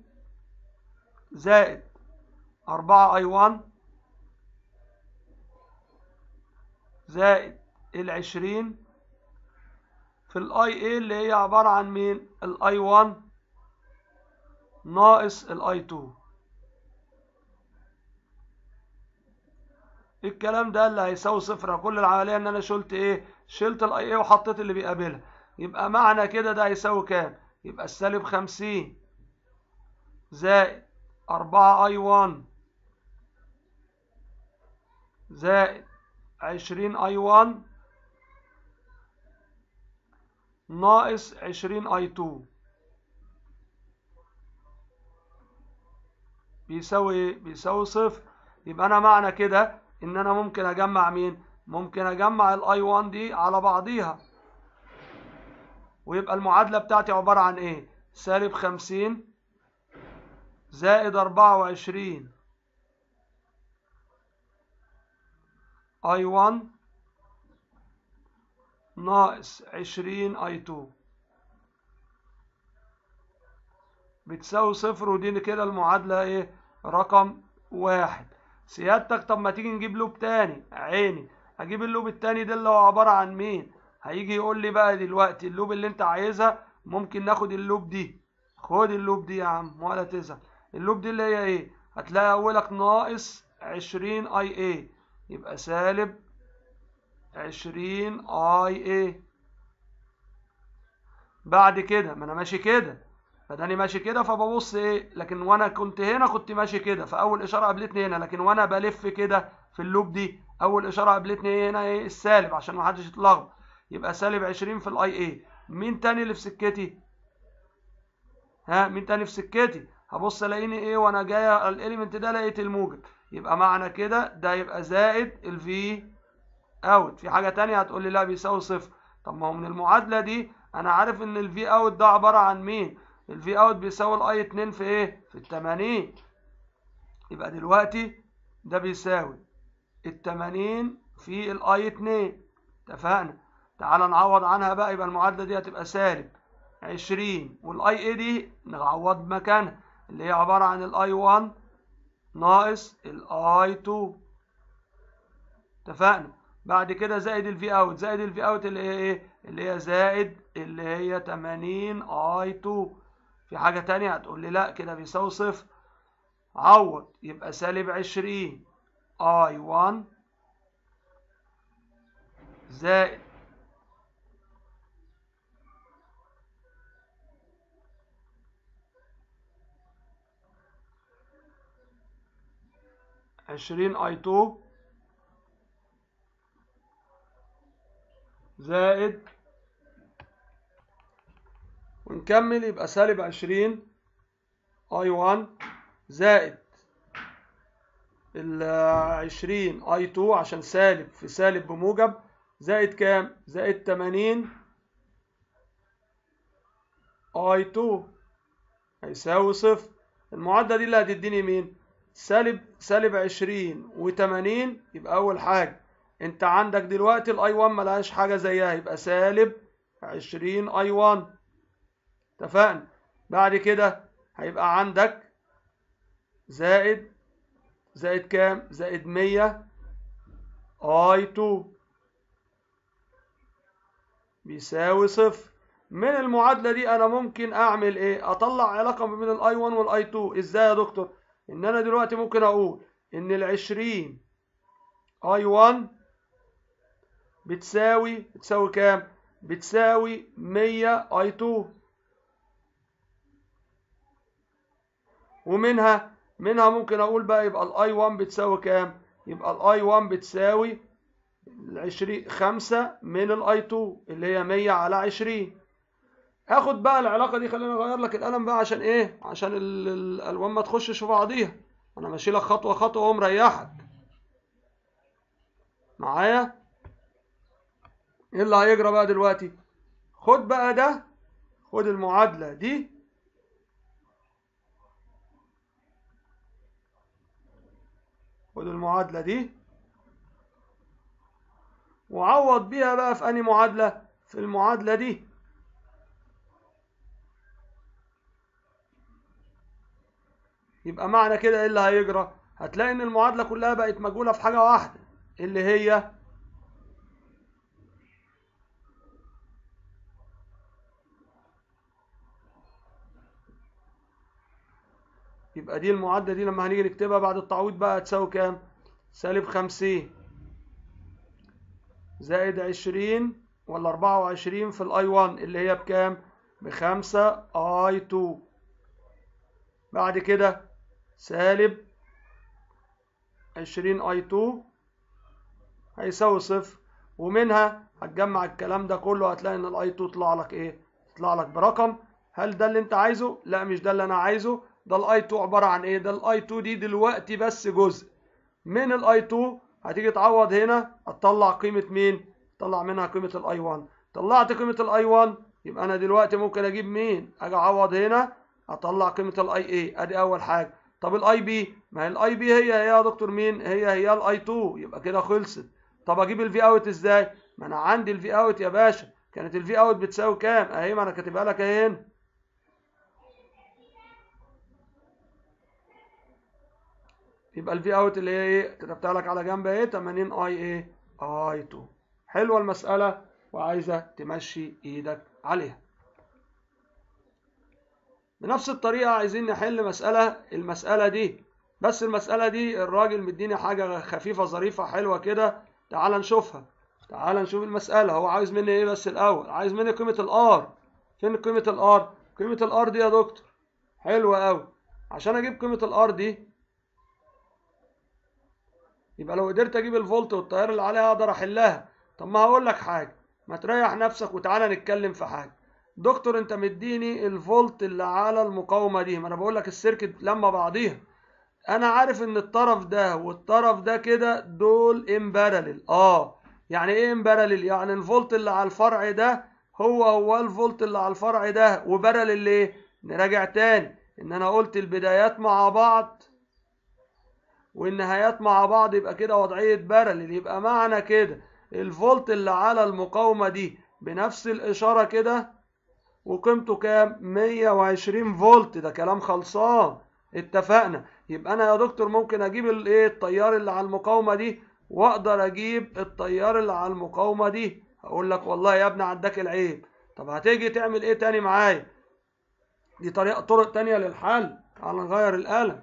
زائد 4 اي 1 زائد ال 20 في الاي اي اللي هي عبارة عن مين؟ الاي 1 ناقص i 2 إيه الكلام ده اللي هيساوي صفر كل العمليه ان انا شلت ايه شلت الاي IA وحطيت اللي بيقابلها يبقى معنى كده ده هيساوي كام يبقى السالب 50 زائد 4 i 1 زائد 20 i 1 ناقص 20 i 2 بيساوي بيساوي صفر يبقى انا معنى كده ان انا ممكن اجمع مين ممكن اجمع الاي 1 دي على بعضيها ويبقى المعادله بتاعتي عباره عن ايه سالب 50 زائد 24 اي 1 ناقص 20 اي 2 بتساوي صفر ودي كده المعادله ايه رقم واحد سيادتك طب ما تيجي نجيب لوب تاني عيني هجيب اللوب التاني ده اللي هو عبارة عن مين هيجي يقول لي بقى دلوقتي اللوب اللي انت عايزها ممكن ناخد اللوب دي خد اللوب دي يا عم ولا تزعل اللوب دي اللي هي ايه هتلاقي اولك ناقص عشرين اي اي يبقى سالب عشرين اي اي بعد كده ما انا ماشي كده فداني ماشي كده فببص ايه لكن وانا كنت هنا كنت ماشي كده فاول اشاره قابلتني هنا لكن وانا بلف كده في اللوب دي اول اشاره قابلتني هنا ايه السالب عشان ما حدش يتلخبط يبقى سالب 20 في الاي اي مين تاني اللي في سكتي ها مين تاني في سكتي هبص الاقيني ايه وانا جاي الاليمنت ده لقيت الموجب يبقى معنى كده ده يبقى زائد الفي اوت في حاجه تانية هتقول لي لا بيساوي صفر طب ما هو من المعادله دي انا عارف ان الفي اوت ده عباره عن مين الفي اوت بيساوي الاي 2 في ايه في ال 80 يبقى دلوقتي ده بيساوي ال 80 في الاي 2 اتفقنا تعال نعوض عنها بقى يبقى المعادله دي هتبقى سالب 20 والاي اي دي نعوض مكانها اللي هي عباره عن الاي 1 ناقص الاي 2 اتفقنا بعد كده زائد الفي اوت زائد الفي اوت اللي هي ايه اللي هي زائد اللي هي 80 اي 2 في حاجة تانية هتقول لي لا كده بيساوي صفر عوض يبقى سالب عشرين اي 1 زائد عشرين اي 2 زائد ونكمل يبقى سالب 20 اي 1 زائد ال 20 اي 2 عشان سالب في سالب بموجب زائد كام زائد 80 اي 2 هيساوي صفر المعادله دي اللي هتديني مين سالب سالب 20 و80 يبقى اول حاجه انت عندك دلوقتي الاي 1 ملهاش حاجه زيها يبقى سالب 20 اي 1 اتفقنا بعد كده هيبقى عندك زائد زائد كام زائد 100 اي 2 بيساوي صفر من المعادلة دي أنا ممكن أعمل إيه؟ أطلع علاقة ما بين الأي 1 والأي 2 إزاي يا دكتور؟ إن أنا دلوقتي ممكن أقول إن الـ 20 i 1 بتساوي بتساوي كام؟ بتساوي 100 i 2 ومنها منها ممكن اقول بقى يبقى الاي 1 بتساوي كام يبقى الاي 1 بتساوي 20 5 من الاي 2 اللي هي 100 على 20 هاخد بقى العلاقه دي خليني اغير لك القلم بقى عشان ايه عشان الالوان ما تخشش في بعضيها انا ماشي لك خطوه خطوه اهو مريحك معايا ايه اللي هيجرى بقى دلوقتي خد بقى ده خد المعادله دي خدوا المعادلة دي وعوض بيها بقى في أنهي معادلة في المعادلة دي يبقى معنى كده ايه اللي هيجرى هتلاقي ان المعادلة كلها بقت مجهولة في حاجة واحدة اللي هي يبقى دي المعادله دي لما هنيجي نكتبها بعد التعويض بقى هتساوي كام سالب 50 زائد 20 ولا 24 في الاي 1 اللي هي بكام ب 5 اي 2 بعد كده سالب 20 اي 2 هيساوي صفر ومنها هتجمع الكلام ده كله هتلاقي ان الاي 2 طلع لك ايه طلع لك برقم هل ده اللي انت عايزه لا مش ده اللي انا عايزه ده الاي 2 عباره عن ايه ده الاي 2 دي دلوقتي بس جزء من الاي 2 هتيجي تعوض هنا هتطلع قيمه مين طلع منها قيمه الاي 1 طلعت قيمه الاي 1 يبقى انا دلوقتي ممكن اجيب مين اجي اعوض هنا اطلع قيمه الاي اي ادي اول حاجه طب الاي بي ما هي الاي بي هي هي يا دكتور مين هي هي الاي 2 يبقى كده خلصت طب اجيب الفي اوت ازاي ما انا عندي الفي اوت يا باشا كانت الفي اوت بتساوي كام اهي ما انا كاتبها لك اهي هنا يبقى الفي اوت اللي هي ايه كتبتها لك على جنب ايه 80 اي ايه اي 2 حلوه المساله وعايزه تمشي ايدك عليها بنفس الطريقه عايزين نحل مساله المساله دي بس المساله دي الراجل مديني حاجه خفيفه ظريفه حلوه كده تعال نشوفها تعال نشوف المساله هو عايز مني ايه بس الاول عايز مني قيمه الار فين قيمه الار قيمه الار دي يا دكتور حلوه قوي عشان اجيب قيمه الار دي يبقى لو قدرت اجيب الفولت والتيار اللي عليها اقدر احلها طب ما هقول لك حاجه ما تريح نفسك وتعالى نتكلم في حاجه دكتور انت مديني الفولت اللي على المقاومه دي ما انا بقول لك السيركت لما بعضيها انا عارف ان الطرف ده والطرف ده كده دول امبارلل اه يعني ايه امبارلل يعني الفولت اللي على الفرع ده هو هو الفولت اللي على الفرع ده وبارلل ليه نراجع تاني ان انا قلت البدايات مع بعض والنهايات مع بعض يبقى كده وضعية بارلل يبقى معنى كده الفولت اللي على المقاومة دي بنفس الإشارة كده وقيمته كام 120 فولت ده كلام خلصان اتفقنا يبقى انا يا دكتور ممكن اجيب الايه التيار اللي على المقاومه دي واقدر اجيب التيار اللي على المقاومه دي أقول لك والله يا ابني عداك العيب طب هتيجي تعمل ايه تاني معايا دي طريقه طرق تانية للحل على نغير القلم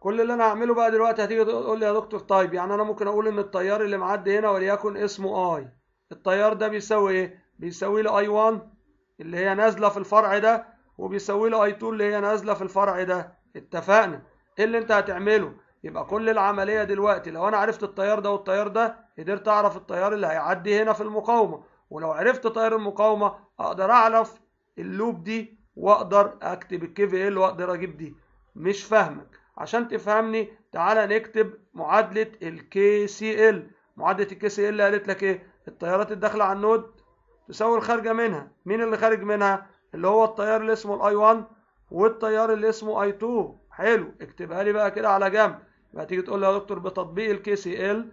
كل اللي انا هعمله بقى دلوقتي هتيجي تقول لي يا دكتور طيب يعني انا ممكن اقول ان التيار اللي معدي هنا وليكن اسمه اي التيار ده بيساوي ايه بيساوي لي اي 1 اللي هي نازله في الفرع ده وبيساوي لي اي 2 اللي هي نازله في الفرع ده اتفقنا ايه اللي انت هتعمله يبقى كل العمليه دلوقتي لو انا عرفت التيار ده والتيار ده قدرت اعرف التيار اللي هيعدي هنا في المقاومه ولو عرفت تيار المقاومه اقدر اعرف اللوب دي واقدر اكتب الكي في إيه ال واقدر اجيب دي مش فاهمك عشان تفهمني تعالى نكتب معادله الـ KCL معادله الـ KCL قالت لك ايه التيارات الداخله على النود تساوي الخارجه منها مين اللي خارج منها اللي هو التيار اللي اسمه الاي 1 والتيار اللي اسمه اي 2 حلو اكتبها لي بقى كده على جنب بقى تيجي تقول لي يا دكتور بتطبيق الكي سي ال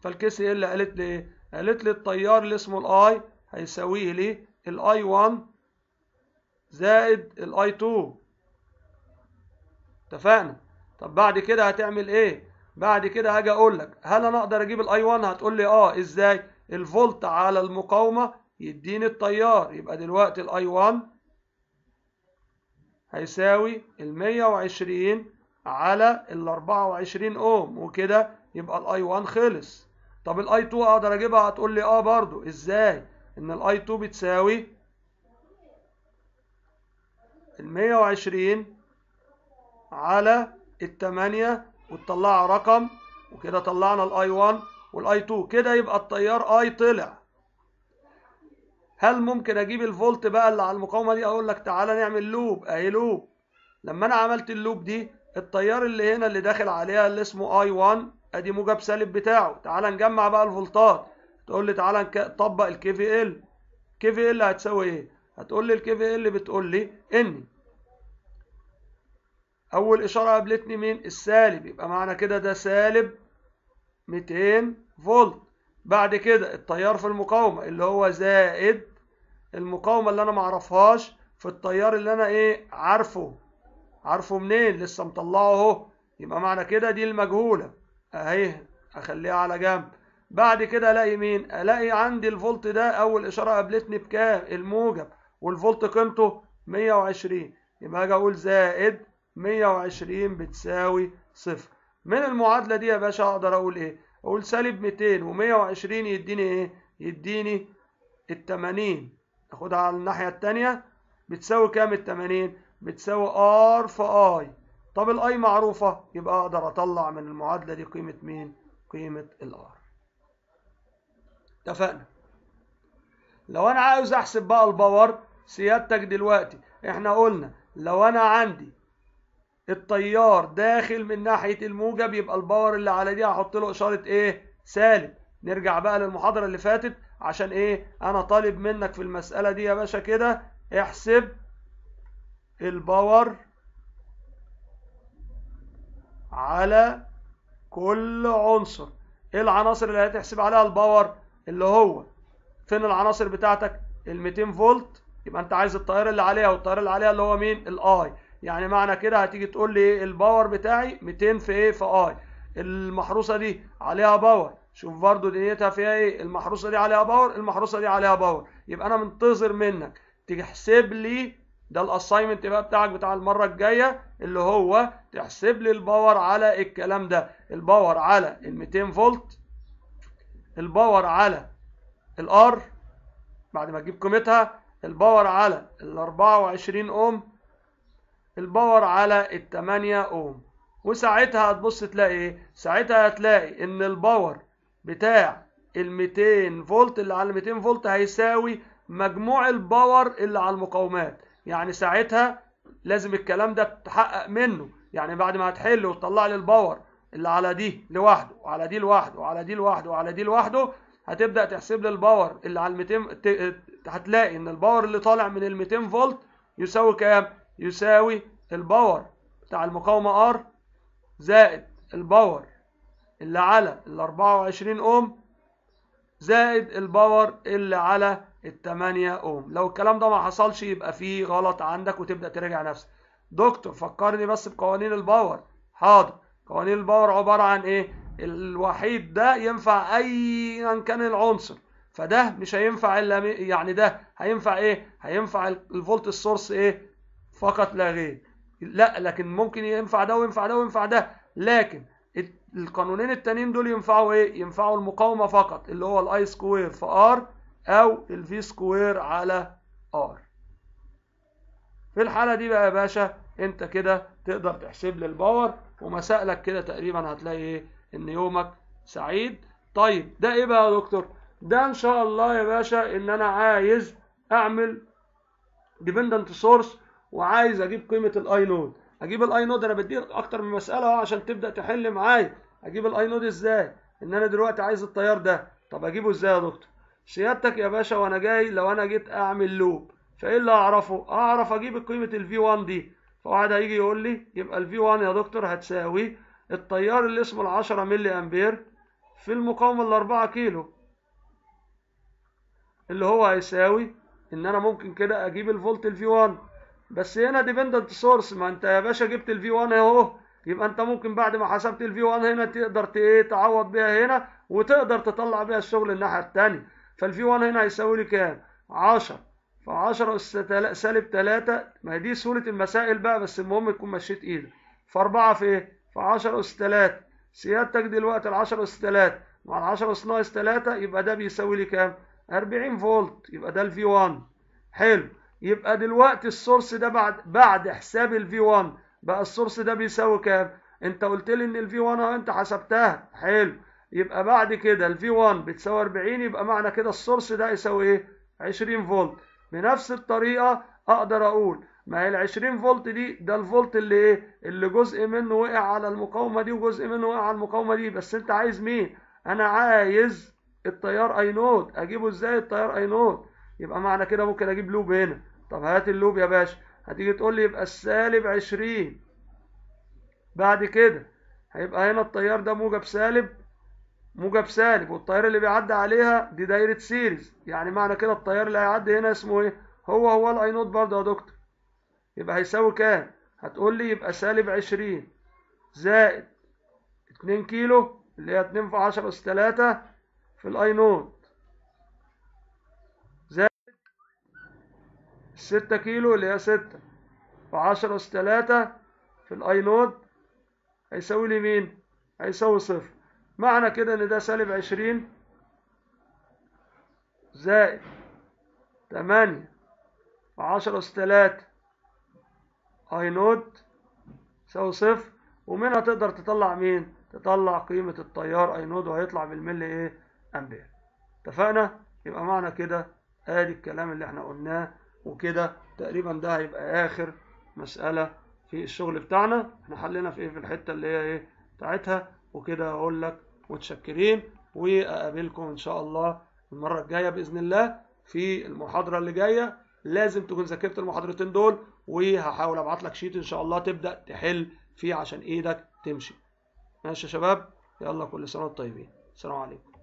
فالكي سي ال قالت لي ايه قالت لي التيار اللي اسمه الاي هيساوي لي الاي 1 زائد الاي 2 اتفقنا طب بعد كده هتعمل ايه بعد كده هاجي اقول لك هل انا اقدر اجيب الاي 1 هتقول لي اه ازاي الفولت على المقاومه يديني التيار يبقى دلوقتي الاي 1 هيساوي ال 120 على ال 24 اوم وكده يبقى الاي 1 خلص طب الاي 2 اقدر اجيبها هتقول لي اه برضو ازاي ان الاي 2 بتساوي ال 120 على الثمانية وتطلعها رقم وكده طلعنا الاي 1 والاي 2 كده يبقى التيار اي طلع هل ممكن اجيب الفولت بقى اللي على المقاومه دي اقول لك تعالى نعمل لوب اهي لوب لما انا عملت اللوب دي التيار اللي هنا اللي داخل عليها اللي اسمه اي 1 ادي موجب سالب بتاعه تعالى نجمع بقى الفولتات تقول لي تعالى نطبق الكي في ال كي في ال هتساوي ايه هتقول لي الكي في ال بتقول لي ان اول اشاره قابلتني مين؟ السالب يبقى معنى كده ده سالب 200 فولت بعد كده التيار في المقاومه اللي هو زائد المقاومه اللي انا معرفهاش في التيار اللي انا ايه عارفه عارفه منين لسه مطلعه اهو يبقى معنى كده دي المجهوله اهي اخليها على جنب بعد كده الاقي مين الاقي عندي الفولت ده اول اشاره قابلتني بكام الموجب والفولت قيمته 120 يبقى اجي اقول زائد 120 بتساوي صفر من المعادلة دي يا باشا اقدر اقول ايه اقول سالب 200 و120 يديني ايه يديني ال 80 اخدها على الناحية التانية بتساوي كام ال 80 بتساوي ار في اي طب الاي معروفة يبقى اقدر اطلع من المعادلة دي قيمة مين قيمة الار اتفقنا لو انا عاوز احسب بقى الباور سيادتك دلوقتي احنا قلنا لو انا عندي التيار داخل من ناحية الموجب يبقى الباور اللي على دي هحط له إشارة إيه؟ سالب نرجع بقى للمحاضرة اللي فاتت عشان إيه؟ أنا طالب منك في المسألة دي يا باشا كده احسب الباور على كل عنصر ايه العناصر اللي هتحسب عليها الباور اللي هو فين العناصر بتاعتك ال 200 فولت يبقى انت عايز التيار اللي عليها والتيار اللي عليها اللي هو مين الاي يعني معنى كده هتيجي تقول لي الباور بتاعي 200 في ايه في اي المحروسه دي عليها باور شوف برضو دنيتها فيها ايه المحروسه دي عليها باور المحروسه دي عليها باور يبقى انا منتظر منك تحسب لي ده الاساينمنت بقى بتاعك بتاع المره الجايه اللي هو تحسب لي الباور على الكلام ده الباور على ال 200 فولت الباور على الار بعد ما تجيب قيمتها الباور على ال 24 اوم الباور على ال 8 اوم وساعتها هتبص تلاقي ايه ساعتها هتلاقي ان الباور بتاع ال 200 فولت اللي على 200 فولت هيساوي مجموع الباور اللي على المقاومات يعني ساعتها لازم الكلام ده تحقق منه يعني بعد ما هتحل وتطلع لي الباور اللي على دي لوحده وعلى دي لوحده وعلى دي لوحده وعلى دي لوحده هتبدا تحسب لي الباور اللي على ال 200 هتلاقي ان الباور اللي طالع من ال 200 فولت يساوي كام يساوي الباور بتاع المقاومة R زائد الباور اللي على ال 24 اوم زائد الباور اللي على ال 8 اوم لو الكلام ده ما حصلش يبقى فيه غلط عندك وتبدا تراجع نفسك دكتور فكرني بس بقوانين الباور حاضر قوانين الباور عباره عن ايه الوحيد ده ينفع ايا كان العنصر فده مش هينفع الا يعني ده هينفع ايه هينفع الفولت السورس ايه فقط لا غير لا لكن ممكن ينفع ده وينفع ده وينفع ده لكن القانونين التانيين دول ينفعوا ايه ينفعوا المقاومه فقط اللي هو الاي سكوير في ار او الفي سكوير على ار في الحاله دي بقى يا باشا انت كده تقدر تحسب لي الباور ومسائلك كده تقريبا هتلاقي ايه ان يومك سعيد طيب ده ايه بقى يا دكتور ده ان شاء الله يا باشا ان انا عايز اعمل ديبندنت سورس وعايز اجيب قيمه الاي نود اجيب الاي نود انا بديك اكتر من مساله عشان تبدا تحل معايا اجيب الاي نود ازاي ان انا دلوقتي عايز التيار ده طب اجيبه ازاي يا دكتور سيادتك يا باشا وانا جاي لو انا جيت اعمل لوب فايه اللي اعرفه اعرف اجيب قيمه الفي 1 دي فواحد هيجي يقول لي يبقى الفي 1 يا دكتور هتساوي التيار اللي اسمه ال 10 ملي امبير في المقاومه ال 4 كيلو اللي هو هيساوي ان انا ممكن كده اجيب الفولت الفي 1 بس هنا ديبندنت سورس ما انت يا باشا جبت الفي 1 اهو يبقى انت ممكن بعد ما حسبت الفي 1 هنا تقدر إيه، تعوض بيها هنا وتقدر تطلع بيها الشغل الناحيه الثانيه فالفي 1 هنا هيساوي لي كام 10 ف 10 سالب 3 ما هي دي سهوله المسائل بقى بس المهم تكون مشيت ايدك ف 4 في ايه ف 10 اس 3 سيادتك دلوقتي ال 10 اس 3 مع ال 10 اس ناقص 3 يبقى ده بيساوي لي كام 40 فولت يبقى ده الفي 1 حلو يبقى دلوقتي السورس ده بعد بعد حساب الفي 1 بقى السورس ده بيساوي كام انت قلت لي ان الفي 1 اهو انت حسبتها حلو يبقى بعد كده الفي 1 بتساوي 40 يبقى معنى كده السورس ده يساوي ايه 20 فولت بنفس الطريقه اقدر اقول ما هي ال 20 فولت دي ده الفولت اللي ايه اللي جزء منه وقع على المقاومه دي وجزء منه وقع على المقاومه دي بس انت عايز مين انا عايز التيار اي نوت اجيبه ازاي التيار اي نوت يبقى معنى كده ممكن اجيب لوب هنا طب هات اللوب يا باشا هتيجي تقول لي يبقى السالب 20 بعد كده هيبقى هنا التيار ده موجب سالب موجب سالب والتيار اللي بيعدي عليها دي دايره سيريز يعني معنى كده التيار اللي هيعدي هنا اسمه ايه هو هو الاي نوت برضه يا دكتور يبقى هيساوي كام هتقول لي يبقى سالب 20 زائد 2 كيلو اللي هي 2 في 10 اس 3 في الاي نوت الستة كيلو اللي هي ستة وعشرة أس تلاتة في الأي نود هيساوي لي مين؟ هيساوي صفر معنى كده إن ده سالب عشرين زائد تمانية وعشرة أس تلاتة أي نود يساوي صفر ومنها تقدر تطلع مين؟ تطلع قيمة التيار أي نود وهيطلع بالملي إيه؟ أمبير اتفقنا؟ يبقى معنى كده ادي الكلام اللي احنا قلناه وكده تقريبا ده هيبقى اخر مساله في الشغل بتاعنا احنا حلينا في ايه في الحته اللي هي ايه بتاعتها وكده اقول لك متشكرين واقابلكم ان شاء الله المره الجايه باذن الله في المحاضره اللي جايه لازم تكون ذاكرت المحاضرتين دول وهحاول ابعت لك شيت ان شاء الله تبدا تحل فيه عشان ايدك تمشي ماشي يا شباب يلا كل سنه وانتم طيبين السلام عليكم